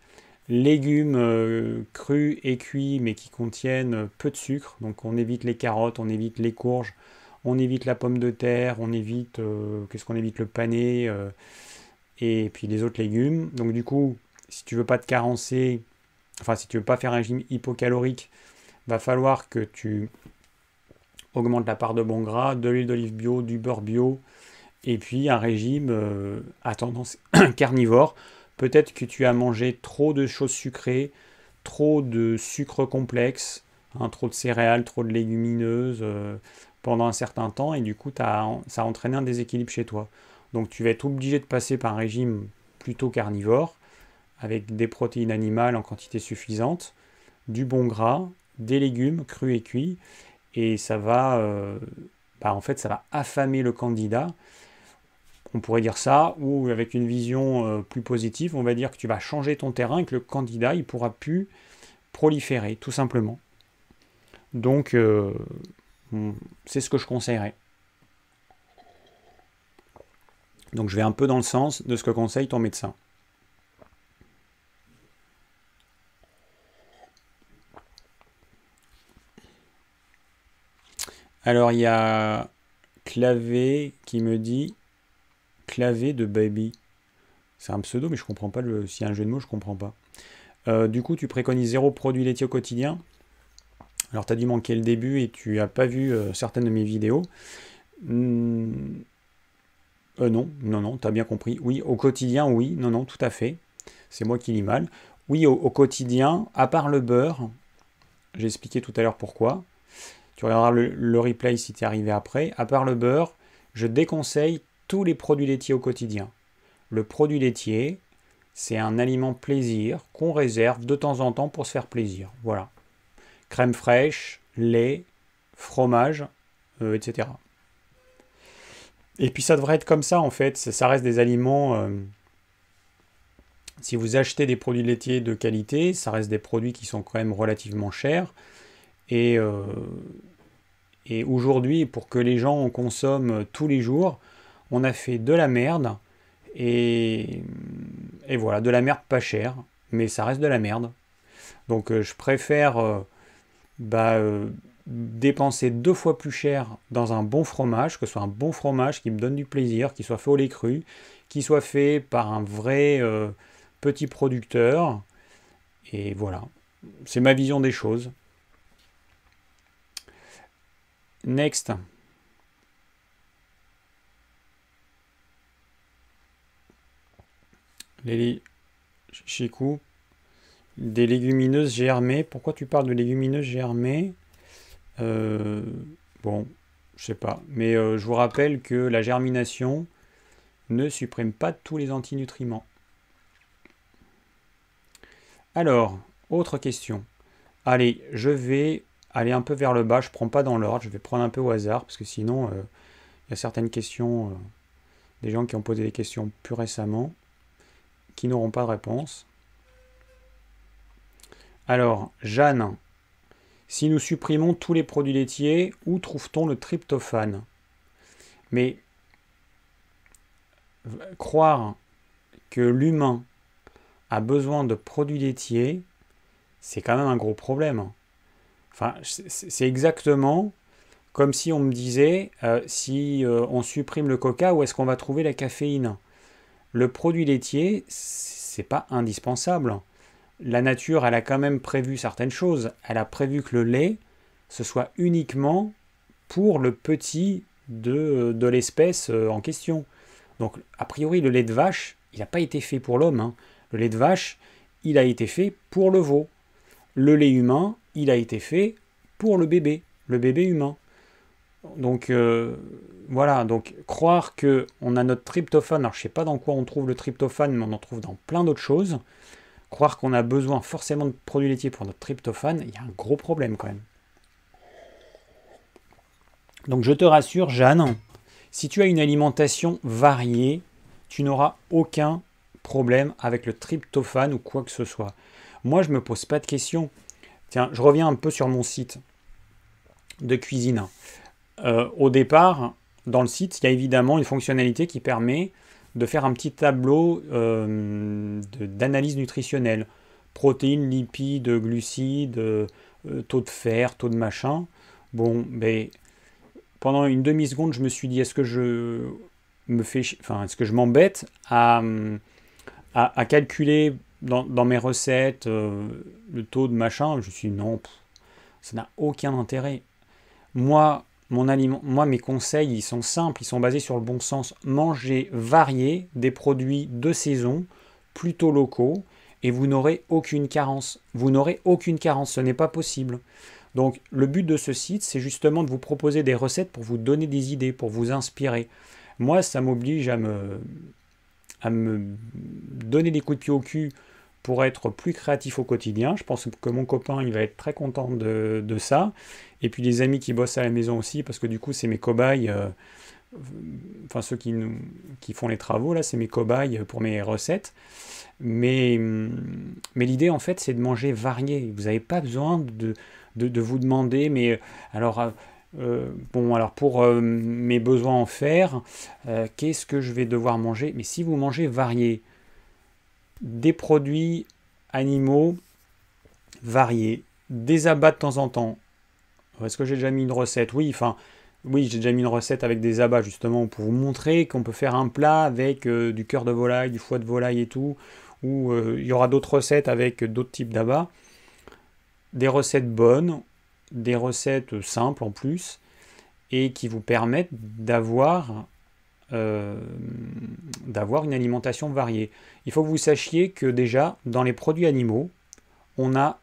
légumes euh, crus et cuits mais qui contiennent peu de sucre. Donc on évite les carottes, on évite les courges, on évite la pomme de terre, on évite euh, qu'est-ce qu'on évite le panais euh, et puis les autres légumes. Donc du coup, si tu veux pas te carencer, enfin si tu veux pas faire un régime hypocalorique, va falloir que tu augmentes la part de bon gras, de l'huile d'olive bio, du beurre bio et puis un régime à tendance carnivore. Peut-être que tu as mangé trop de choses sucrées, trop de sucre complexe, hein, trop de céréales, trop de légumineuses euh, pendant un certain temps et du coup ça a entraîné un déséquilibre chez toi. Donc tu vas être obligé de passer par un régime plutôt carnivore avec des protéines animales en quantité suffisante, du bon gras, des légumes crus et cuits et ça va, euh, bah, en fait ça va affamer le candidat on pourrait dire ça, ou avec une vision euh, plus positive, on va dire que tu vas changer ton terrain et que le candidat, il pourra plus proliférer, tout simplement. Donc, euh, hmm, c'est ce que je conseillerais. Donc, je vais un peu dans le sens de ce que conseille ton médecin. Alors, il y a Clavé qui me dit Clavé de Baby. C'est un pseudo, mais je comprends pas le. S'il un jeu de mots, je comprends pas. Euh, du coup, tu préconises zéro produit laitier au quotidien. Alors, tu as dû manquer le début et tu n'as pas vu euh, certaines de mes vidéos. Hmm. Euh, non, non, non, tu as bien compris. Oui, au quotidien, oui, non, non, tout à fait. C'est moi qui lis mal. Oui, au, quotidien, à part le beurre, j'ai expliqué tout à l'heure pourquoi. Tu regarderas le, le replay si tu es arrivé après. À part le beurre, je déconseille tous les produits laitiers au quotidien. Le produit laitier, c'est un aliment plaisir qu'on réserve de temps en temps pour se faire plaisir. Voilà. Crème fraîche, lait, fromage, euh, etc. Et puis ça devrait être comme ça en fait. Ça, reste des aliments. Euh, si vous achetez des produits laitiers de qualité, ça reste des produits qui sont quand même relativement chers. Et, euh, et aujourd'hui, pour que les gens en consomment tous les jours, on a fait de la merde, et, voilà, de la merde pas chère, mais ça reste de la merde. Donc euh, je préfère euh, bah, euh, dépenser deux fois plus cher dans un bon fromage, que ce soit un bon fromage qui me donne du plaisir, qui soit fait au lait cru, qui soit fait par un vrai petit producteur. Et voilà, c'est ma vision des choses. Next. les Chikou, des légumineuses germées. Pourquoi tu parles de légumineuses germées euh, Bon, je sais pas. Mais euh, je vous rappelle que la germination ne supprime pas tous les antinutriments. Alors, autre question. Allez, je vais aller un peu vers le bas. Je prends pas dans l'ordre. Je vais prendre un peu au hasard parce que sinon, euh, il y a certaines questions des gens qui ont posé des questions plus récemment qui n'auront pas de réponse. Alors, Jeanne, si nous supprimons tous les produits laitiers, où trouve-t-on le tryptophane Mais croire que l'humain a besoin de produits laitiers, c'est quand même un gros problème. Enfin, c'est exactement comme si on me disait euh, si euh, on supprime le coca, où est-ce qu'on va trouver la caféine le produit laitier, c'est pas indispensable. La nature, elle a quand même prévu certaines choses. Elle a prévu que le lait, ce soit uniquement pour le petit de, de l'espèce euh, en question. Donc, a priori, le lait de vache, il n'a pas été fait pour l'homme. Hein. Le lait de vache, il a été fait pour le veau. Le lait humain, il a été fait pour le bébé, le bébé humain. Donc euh, voilà, donc croire que on a notre tryptophane, alors je sais pas dans quoi on trouve le tryptophane, mais on en trouve dans plein d'autres choses. Croire qu'on a besoin forcément de produits laitiers pour notre tryptophane, il y a un gros problème quand même. Donc je te rassure, Jeanne, si tu as une alimentation variée, tu n'auras aucun problème avec le tryptophane ou quoi que ce soit. Moi, je me pose pas de questions. Tiens, je reviens un peu sur mon site de cuisine. Euh, au départ, dans le site, il y a évidemment une fonctionnalité qui permet de faire un petit tableau euh, d'analyse nutritionnelle. Protéines, lipides, glucides, euh, taux de fer, taux de machin. Bon, mais ben, pendant une demi-seconde, je me suis dit, est-ce que je me fais, enfin, est-ce que je m'embête à, calculer dans, mes recettes le taux de machin Je me suis dit, non, ça n'a aucun intérêt. Moi, mon aliment, moi, mes conseils, ils sont simples, ils sont basés sur le bon sens. Manger varié des produits de saison, plutôt locaux, et vous n'aurez aucune carence. Vous n'aurez aucune carence, ce n'est pas possible. Donc le but de ce site, c'est justement de vous proposer des recettes pour vous donner des idées, pour vous inspirer. Moi, ça m'oblige à me, à me donner des coups de pied au cul pour être plus créatif au quotidien. Je pense que mon copain, il va être très content de, ça. Et puis les amis qui bossent à la maison aussi, parce que du coup, c'est mes cobayes, euh, enfin ceux qui, qui font les travaux, là, c'est mes cobayes pour mes recettes. Hum, mais, l'idée, en fait, c'est de manger varié. Vous n'avez pas besoin de, vous demander, mais euh, alors... Euh, bon, alors pour mes besoins en fer, qu'est-ce que je vais devoir manger Mais si vous mangez varié, des produits animaux variés, des abats de temps en temps. Est-ce que j'ai déjà mis une recette Oui, enfin, oui, j'ai déjà mis une recette avec des abats justement pour vous montrer qu'on peut faire un plat avec euh, du cœur de volaille, du foie de volaille et tout, ou euh, il y aura d'autres recettes avec d'autres types d'abats. Des recettes bonnes, des recettes simples en plus, et qui vous permettent d'avoir euh, d'avoir une alimentation variée. Il faut que vous sachiez que déjà, dans les produits animaux, on a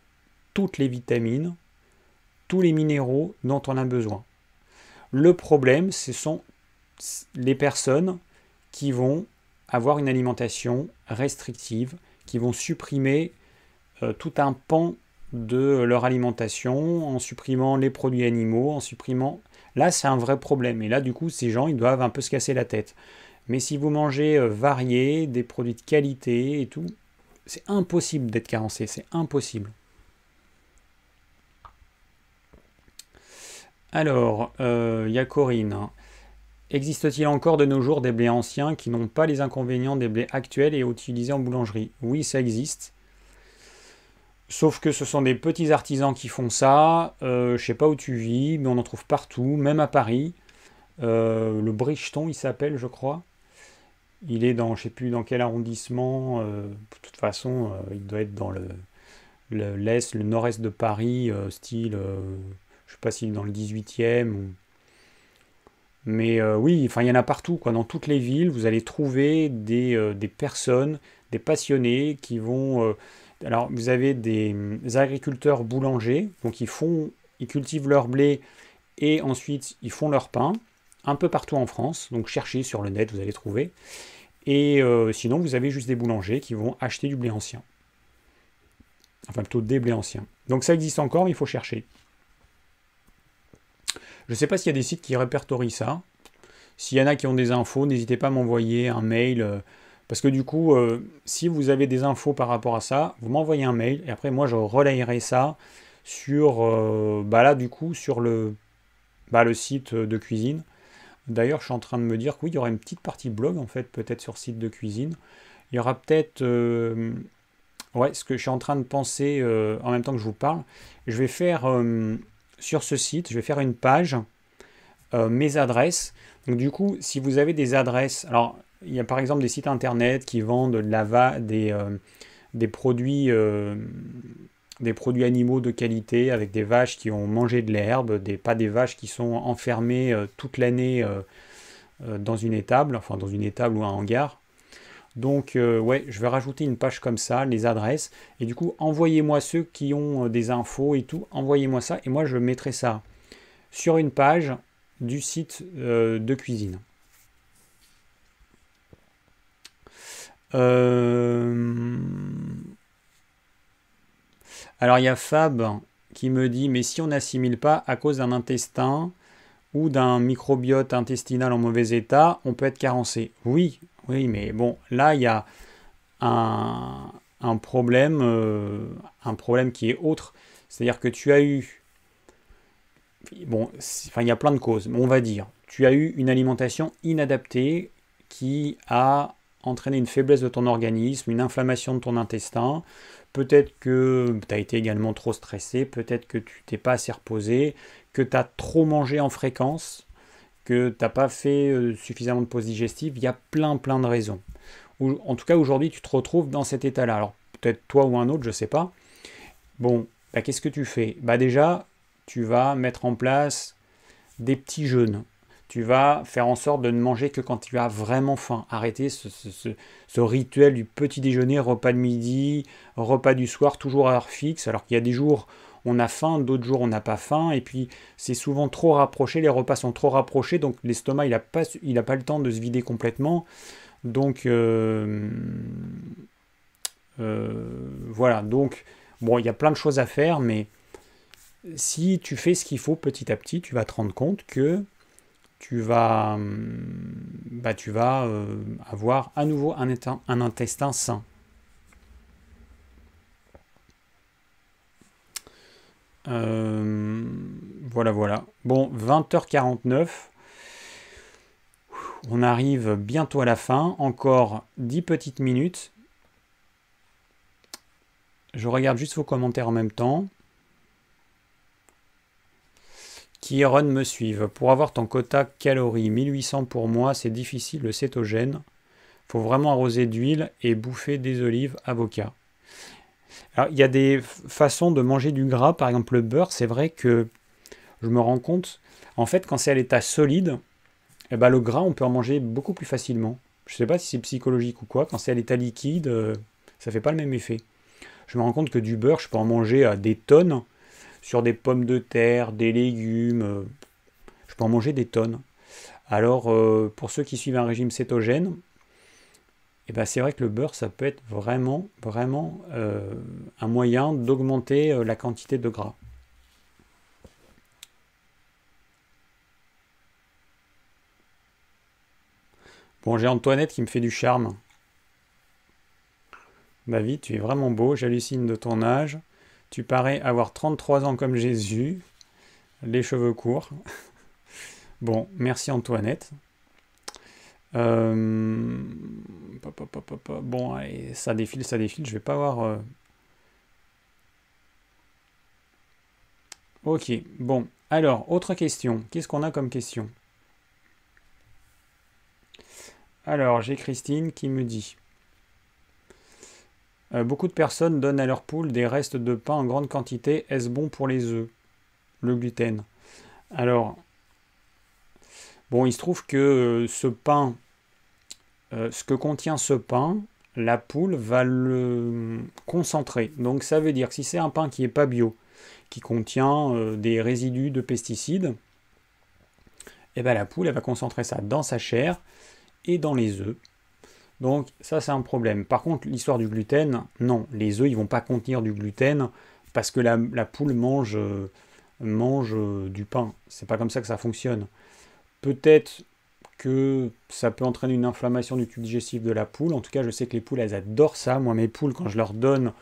toutes les vitamines, tous les minéraux dont on a besoin. Le problème, ce sont les personnes qui vont avoir une alimentation restrictive, qui vont supprimer euh, tout un pan de leur alimentation en supprimant les produits animaux, en supprimant Là, c'est un vrai problème. Et là, du coup, ces gens, ils doivent un peu se casser la tête. Mais si vous mangez euh, varié, des produits de qualité et tout, c'est impossible d'être carencé, c'est impossible. Alors, euh, il y a Corinne. Existe-t-il encore de nos jours des blés anciens qui n'ont pas les inconvénients des blés actuels et utilisés en boulangerie Oui, ça existe. Sauf que ce sont des petits artisans qui font ça. Je euh, je sais pas où tu vis, mais on en trouve partout, même à Paris. Euh, le Bricheton, il s'appelle, je crois. Il est dans, je sais plus dans quel arrondissement. Euh, de toute façon, il doit être dans le l'est, le, nord-est de Paris, style, je sais pas s'il si est dans le 18e Mais oui, enfin, il y en a partout. Quoi. Dans toutes les villes, vous allez trouver des, personnes, des passionnés qui vont alors, vous avez des hum, agriculteurs boulangers, donc ils font, ils cultivent leur blé et ensuite ils font leur pain un peu partout en France. Donc, cherchez sur le net, vous allez trouver. Et euh, sinon, vous avez juste des boulangers qui vont acheter du blé ancien. Enfin, plutôt des blés anciens. Donc, ça existe encore, mais il faut chercher. Je ne sais pas s'il y a des sites qui répertorient ça. S'il y en a qui ont des infos, n'hésitez pas à m'envoyer un mail. Euh, parce que du coup, euh, si vous avez des infos par rapport à ça, vous m'envoyez un mail et après moi je relayerai ça sur, euh, bah là du coup, sur le, bah, le site de cuisine. D'ailleurs, je suis en train de me dire que oui, il y aura une petite partie blog en fait, peut-être sur site de cuisine. Il y aura peut-être, euh, ouais, ce que je suis en train de penser en même temps que je vous parle. Je vais faire sur ce site, je vais faire une page mes adresses. Donc du coup, si vous avez des adresses, alors il y a par exemple des sites internet qui vendent de des, euh, des, produits, euh, des produits animaux de qualité avec des vaches qui ont mangé de l'herbe, des, pas des vaches qui sont enfermées euh, toute l'année dans une étable, enfin dans une étable ou un hangar. Donc ouais, je vais rajouter une page comme ça, les adresses. Et du coup, envoyez-moi ceux qui ont des infos et tout, envoyez-moi ça et moi je mettrai ça sur une page du site de cuisine. Euh, alors il y a Fab qui me dit, mais si on n'assimile pas à cause d'un intestin ou d'un microbiote intestinal en mauvais état, on peut être carencé. Oui, oui, mais bon, là il y a un, problème, euh, un problème qui est autre. C'est-à-dire que tu as eu, bon, enfin il y a plein de causes, mais on va dire, tu as eu une alimentation inadaptée qui a entraîner une faiblesse de ton organisme, une inflammation de ton intestin. Peut-être que tu as été également trop stressé, peut-être que tu t'es pas assez reposé, que tu as trop mangé en fréquence, que tu n'as pas fait euh, suffisamment de pauses digestives. Il y a plein, plein de raisons. en tout cas, aujourd'hui, tu te retrouves dans cet état-là. Alors, peut-être toi ou un autre, je ne sais pas. Bon, bah, qu'est-ce que tu fais bah, Déjà, tu vas mettre en place des petits jeûnes tu vas faire en sorte de ne manger que quand tu as vraiment faim. Arrêter ce, rituel du petit déjeuner, repas de midi, repas du soir, toujours à heure fixe, alors qu'il y a des jours on a faim, d'autres jours on n'a pas faim, et puis c'est souvent trop rapproché, les repas sont trop rapprochés, donc l'estomac il n'a pas, il pas le temps de se vider complètement. Donc euh, euh, voilà, donc bon, il y a plein de choses à faire, mais si tu fais ce qu'il faut petit à petit, tu vas te rendre compte que tu vas, hum, bah, euh, avoir à nouveau un, un intestin sain. Euh, voilà, voilà. Bon, 20h49. On arrive bientôt à la fin. Encore 10 petites minutes. Je regarde juste vos commentaires en même temps. qui me suivent. Pour avoir ton quota calories, 1800 pour moi, c'est difficile le cétogène. Faut vraiment arroser d'huile et bouffer des olives, avocats. il y a des façons de manger du gras, par exemple le beurre, c'est vrai que je me rends compte, en fait, quand c'est à l'état solide, eh ben, le gras, on peut en manger beaucoup plus facilement. Je ne sais pas si c'est psychologique ou quoi, quand c'est à l'état liquide, euh, ça ne fait pas le même effet. Je me rends compte que du beurre, je peux en manger à des tonnes, sur des pommes de terre, des légumes. Euh, je peux en manger des tonnes. Alors, euh, pour ceux qui suivent un régime cétogène, eh ben, c'est vrai que le beurre, ça peut être vraiment, vraiment euh, un moyen d'augmenter la quantité de gras. Bon, j'ai Antoinette qui me fait du charme. Ma vie, tu es vraiment beau, j'hallucine de ton âge. Tu parais avoir 33 ans comme Jésus, les cheveux courts. bon, merci Antoinette. Euh, bon, allez, ça défile, ça défile. Je vais pas avoir. Euh, ok, bon. Alors, autre question. Qu'est-ce qu'on a comme question Alors, j'ai Christine qui me dit euh, beaucoup de personnes donnent à leur poule des restes de pain en grande quantité. Est-ce bon pour les œufs Le gluten. Alors, bon, il se trouve que euh, ce pain, euh, ce que contient ce pain, la poule va le concentrer. Donc ça veut dire que si c'est un pain qui n'est pas bio, qui contient des résidus de pesticides, eh ben, la poule elle va concentrer ça dans sa chair et dans les œufs. Donc ça, c'est un problème. Par contre, l'histoire du gluten, non. Les œufs, ils vont pas contenir du gluten parce que la, poule mange, euh, mange euh, du pain. C'est pas comme ça que ça fonctionne. Peut-être que ça peut entraîner une inflammation du tube digestif de la poule. En tout cas, je sais que les poules, elles adorent ça. Moi, mes poules, quand je leur donne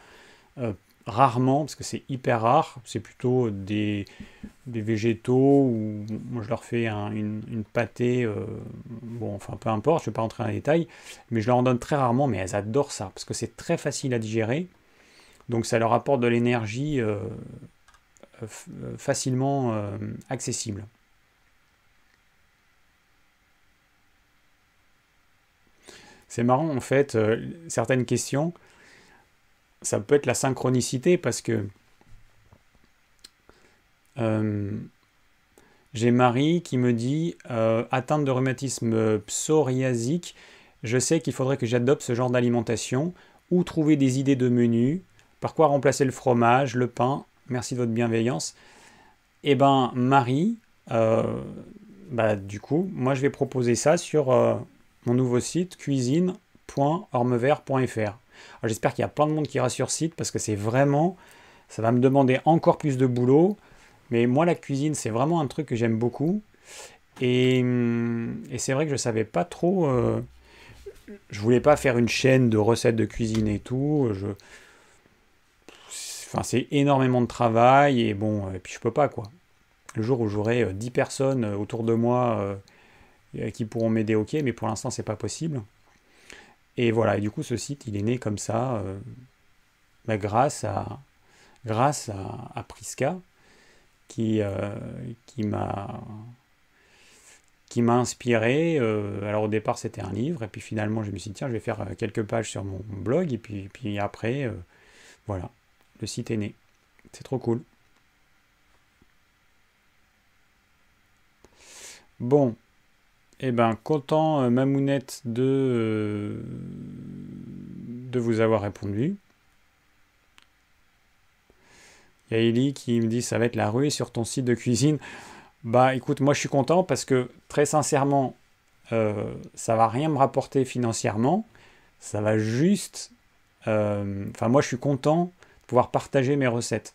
euh, rarement, parce que c'est hyper rare, c'est plutôt des, végétaux, ou moi je leur fais une, une, pâtée, euh, bon enfin peu importe, je ne vais pas rentrer dans les détails, mais je leur en donne très rarement, mais elles adorent ça, parce que c'est très facile à digérer, donc ça leur apporte de l'énergie euh, euh, facilement accessible. C'est marrant en fait, certaines questions, ça peut être la synchronicité parce que euh, j'ai Marie qui me dit euh, atteinte de rhumatisme psoriasique, je sais qu'il faudrait que j'adopte ce genre d'alimentation. Où trouver des idées de menu? Par quoi remplacer le fromage, le pain Merci de votre bienveillance. Eh ben Marie, euh, bah, du coup, moi je vais proposer ça sur mon nouveau site cuisine.ormevert.fr. J'espère qu'il y a plein de monde qui ira sur site parce que c'est vraiment, ça va me demander encore plus de boulot. Mais moi, la cuisine, c'est vraiment un truc que j'aime beaucoup. Et, hum, c'est vrai que je ne savais pas trop. je euh, je voulais pas faire une chaîne de recettes de cuisine et tout. enfin, c'est énormément de travail et bon, et puis je peux pas quoi. Le jour où j'aurai 10 euh, personnes euh, autour de moi qui pourront m'aider, ok, mais pour l'instant, c'est pas possible. Et voilà, et du coup, ce site, il est né comme ça, euh, bah, grâce à, grâce à, Prisca, qui, euh, qui m'a qui m'a inspiré. Euh, alors au départ c'était un livre, et puis finalement je me suis dit tiens je vais faire quelques pages sur mon blog, et puis, puis après voilà, le site est né. C'est trop cool. Bon, eh bien, content, euh, Mamounette, de, euh, de vous avoir répondu. Il y a qui me dit ça va être la ruée sur ton site de cuisine. Bah écoute, moi je suis content parce que très sincèrement, ça euh, ça va rien me rapporter financièrement. Ça va juste. Enfin, moi je suis content de pouvoir partager mes recettes.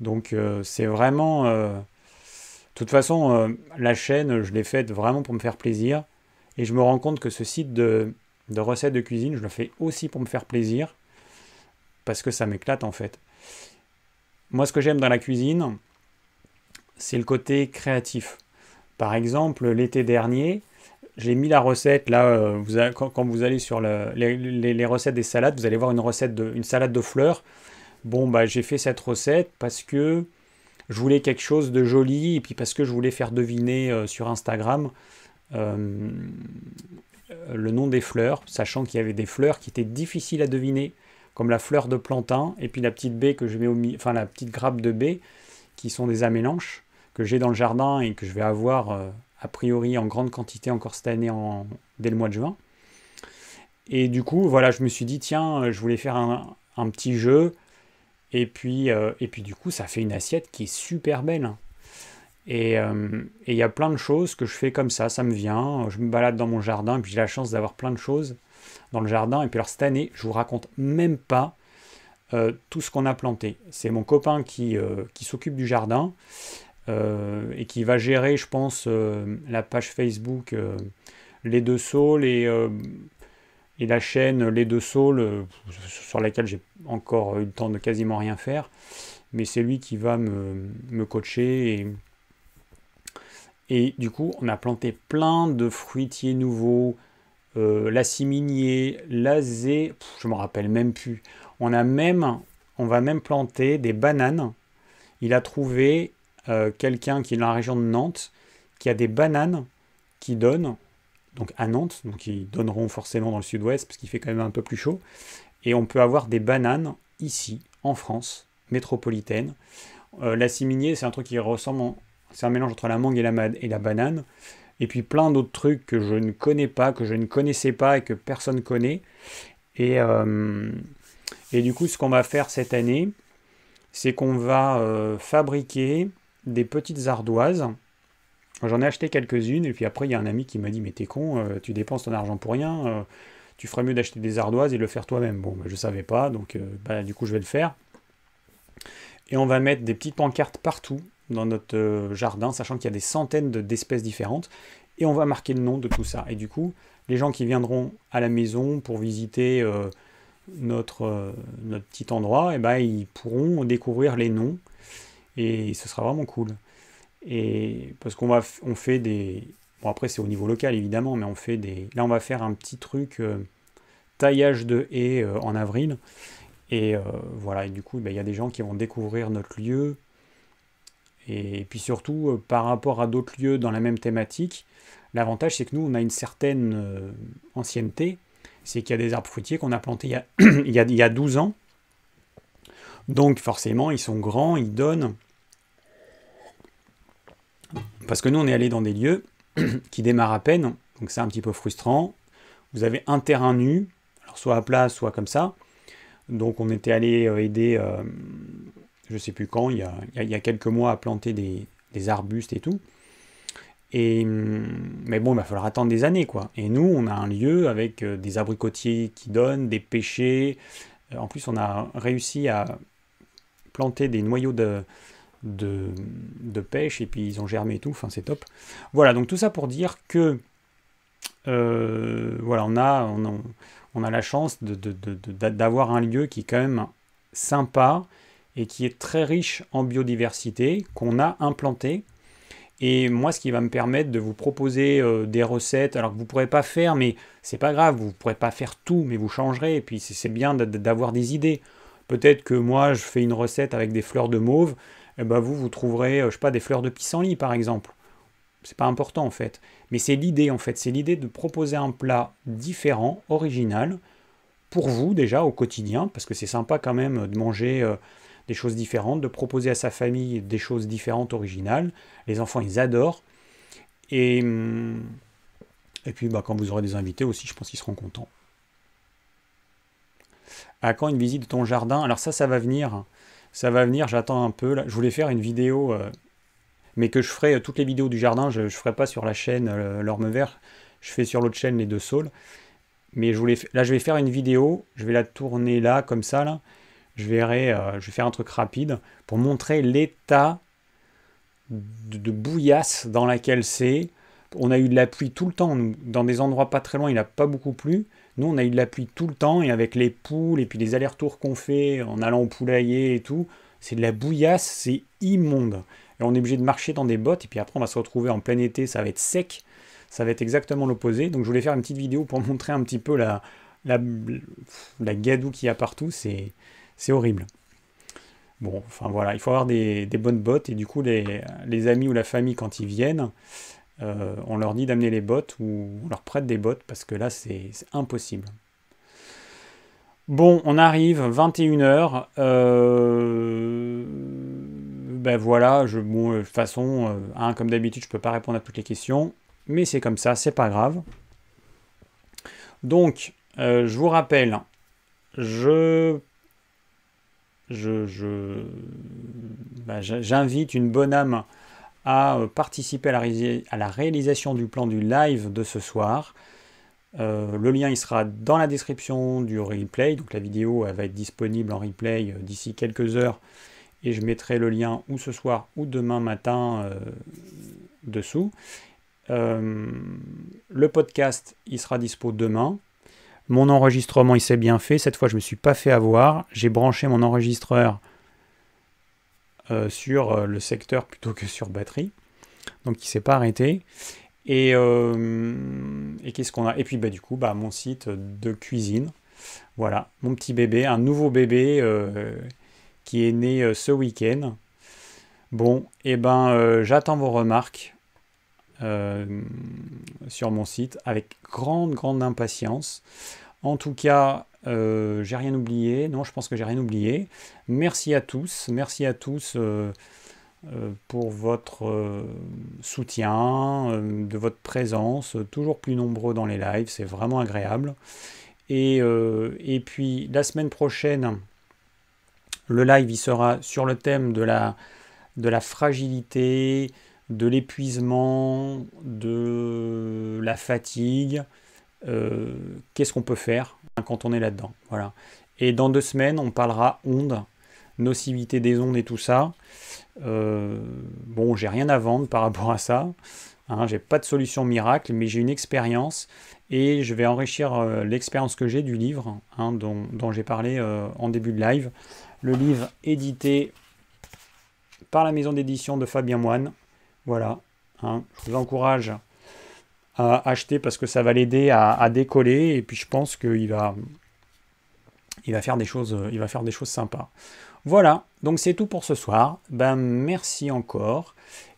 Donc c'est vraiment de toute façon, euh, la chaîne, je l'ai faite vraiment pour me faire plaisir. Et je me rends compte que ce site de, recettes de cuisine, je le fais aussi pour me faire plaisir. Parce que ça m'éclate en fait. Moi, ce que j'aime dans la cuisine, c'est le côté créatif. Par exemple, l'été dernier, j'ai mis la recette, là, euh, vous quand, vous allez sur les, recettes des salades, vous allez voir une, recette de, une salade de fleurs. Bon, bah, j'ai fait cette recette parce que je voulais quelque chose de joli, et puis parce que je voulais faire deviner euh, sur Instagram euh, le nom des fleurs, sachant qu'il y avait des fleurs qui étaient difficiles à deviner, comme la fleur de plantain, et puis la petite baie que je mets au enfin la petite grappe de baies qui sont des amélanches, que j'ai dans le jardin et que je vais avoir euh, a priori en grande quantité encore cette année dès le mois de juin. Et du coup, voilà, je me suis dit, tiens, je voulais faire un petit jeu et puis, euh, et puis du coup, ça fait une assiette qui est super belle. Euh, et il y a plein de choses que je fais comme ça, ça me vient. Je me balade dans mon jardin, puis j'ai la chance d'avoir plein de choses dans le jardin. Et puis alors cette année, je vous raconte même pas euh, tout ce qu'on a planté. C'est mon copain qui, qui s'occupe du jardin et qui va gérer, je pense, la page Facebook Les Deux Saules et et la chaîne Les Deux Saules, euh, sur laquelle j'ai encore eu le temps de quasiment rien faire, mais c'est lui qui va me, coacher. Et, et, du coup, on a planté plein de fruitiers nouveaux, euh, la je la je me rappelle même plus. On a même, on va même planter des bananes. Il a trouvé euh, quelqu'un qui est dans la région de Nantes, qui a des bananes qui donnent donc à Nantes, donc ils donneront forcément dans le sud-ouest, parce qu'il fait quand même un peu plus chaud. Et on peut avoir des bananes ici, en France, métropolitaine. Euh, la siminier, c'est un truc qui ressemble, c'est un mélange entre la mangue et la, et la banane. Et puis plein d'autres trucs que je ne connais pas, que je ne connaissais pas et que personne connaît. Et, euh, et du coup, ce qu'on va faire cette année, c'est qu'on va euh, fabriquer des petites ardoises J'en ai acheté quelques-unes, et puis après, il y a un ami qui m'a dit Mais t'es con, euh, tu dépenses ton argent pour rien, euh, tu ferais mieux d'acheter des ardoises et de le faire toi-même. Bon, ben, je ne savais pas, donc euh, bah, du coup, je vais le faire. Et on va mettre des petites pancartes partout dans notre jardin, sachant qu'il y a des centaines d'espèces différentes, et on va marquer le nom de tout ça. Et du coup, les gens qui viendront à la maison pour visiter notre, notre petit endroit, et eh ben, ils pourront découvrir les noms, et ce sera vraiment cool. Et parce qu'on va, on fait des. Bon, après, c'est au niveau local, évidemment, mais on fait des. Là, on va faire un petit truc euh, taillage de haies euh, en avril. Et euh, voilà, et du coup, ben, il y a des gens qui vont découvrir notre lieu. Et, puis surtout, par rapport à d'autres lieux dans la même thématique, l'avantage, c'est que nous, on a une certaine ancienneté. C'est qu'il y a des arbres fruitiers qu'on a plantés il y a, il, y a, il y a 12 ans. Donc, forcément, ils sont grands, ils donnent. Parce que nous, on est allé dans des lieux qui démarrent à peine, donc c'est un petit peu frustrant. Vous avez un terrain nu, alors soit à plat, soit comme ça. Donc on était allé euh, aider, euh, je ne sais plus quand, il y, a, quelques mois, à planter des, arbustes et tout. Et, mm, mais bon, il va falloir attendre des années, quoi. Et nous, on a un lieu avec euh, des abricotiers qui donnent, des pêchers. En plus, on a réussi à planter des noyaux de, de, pêche et puis ils ont germé et tout, enfin c'est top. Voilà, donc tout ça pour dire que euh, voilà, on a, la chance d'avoir un lieu qui est quand même sympa et qui est très riche en biodiversité, qu'on a implanté. Et moi, ce qui va me permettre de vous proposer euh, des recettes, alors que vous ne pourrez pas faire, mais c'est pas grave, vous ne pourrez pas faire tout, mais vous changerez. Et puis c'est bien d'avoir des idées. Peut-être que moi, je fais une recette avec des fleurs de mauve, eh ben, vous, vous trouverez, euh, je sais pas, des fleurs de pissenlit, par exemple. C'est pas important, en fait. Mais c'est l'idée, en fait. C'est l'idée de proposer un plat différent, original, pour vous, déjà, au quotidien, parce que c'est sympa, quand même, de manger... Euh, des choses différentes, de proposer à sa famille des choses différentes, originales. Les enfants, ils adorent. Et, hum, et puis, bah, quand vous aurez des invités aussi, je pense qu'ils seront contents. À quand une visite de ton jardin Alors ça, ça va venir ça va venir, j'attends un peu. je voulais faire une vidéo, euh, mais que je ferai euh, toutes les vidéos du jardin, je ne ferai pas sur la chaîne euh, l'orme vert, je fais sur l'autre chaîne les deux saules. Mais je voulais, là, je vais faire une vidéo, je vais la tourner là, comme ça, là. Je verrai, je vais faire un truc rapide pour montrer l'état de, de, bouillasse dans laquelle c'est. On a eu de la pluie tout le temps, dans des endroits pas très loin, il n'a pas beaucoup plu. Nous, on a eu de la pluie tout le temps, et avec les poules, et puis les allers-retours qu'on fait en allant au poulailler et tout, c'est de la bouillasse, c'est immonde. Et on est obligé de marcher dans des bottes, et puis après, on va se retrouver en plein été, ça va être sec, ça va être exactement l'opposé. Donc, je voulais faire une petite vidéo pour montrer un petit peu la, la, gadoue qu'il y a partout, c'est horrible. Bon, enfin voilà, il faut avoir des, bonnes bottes, et du coup, les amis ou la famille, quand ils viennent, euh, on leur dit d'amener les bottes ou on leur prête des bottes parce que là c'est impossible. Bon, on arrive, 21h. Euh, ben voilà, je, bon, de toute façon, euh, hein, comme d'habitude, je ne peux pas répondre à toutes les questions. Mais c'est comme ça, c'est pas grave. Donc, je vous rappelle, je j'invite je, ben, j'invite une bonne âme euh, à participer à la, réalisation du plan du live de ce soir. Euh, le lien il sera dans la description du replay, donc la vidéo va être disponible en replay euh, d'ici quelques heures et je mettrai le lien ou ce soir ou demain matin dessous. le podcast il sera dispo demain. Mon enregistrement il s'est bien fait, cette fois je ne me suis pas fait avoir, j'ai branché mon enregistreur euh, sur euh, le secteur plutôt que sur batterie. Donc il s'est pas arrêté. Et, euh, qu'est-ce qu'on a Et puis bah, du coup, bah, mon site de cuisine. Voilà, mon petit bébé, un nouveau bébé qui est né ce week-end. Bon, et eh ben j'attends vos remarques sur mon site avec grande grande impatience. En tout cas, euh, j'ai rien oublié. Non, je pense que j'ai rien oublié. Merci à tous. Merci à tous euh, euh, pour votre soutien, de votre présence. Toujours plus nombreux dans les lives. C'est vraiment agréable. Et, et, puis, la semaine prochaine, le live, il sera sur le thème de la, de la fragilité, de l'épuisement, de la fatigue. Qu'est-ce qu'on peut faire quand on est là-dedans. Voilà. Et dans deux semaines, on parlera ondes, nocivité des ondes et tout ça. Euh, bon, j'ai rien à vendre par rapport à ça. Hein, j'ai pas de solution miracle, mais j'ai une expérience et je vais enrichir euh, l'expérience que j'ai du livre hein, dont, j'ai parlé euh, en début de live. Le livre édité par la maison d'édition de Fabien Moine. Voilà. Hein. je vous encourage acheter parce que ça va l'aider à, décoller. Et puis je pense qu'il va, il va, faire des choses, il va faire des choses sympas. Voilà, donc c'est tout pour ce soir. Ben merci encore.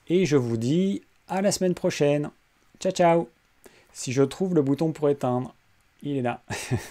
Et je vous dis à la semaine prochaine. Ciao ciao. Si je trouve le bouton pour éteindre, il est là.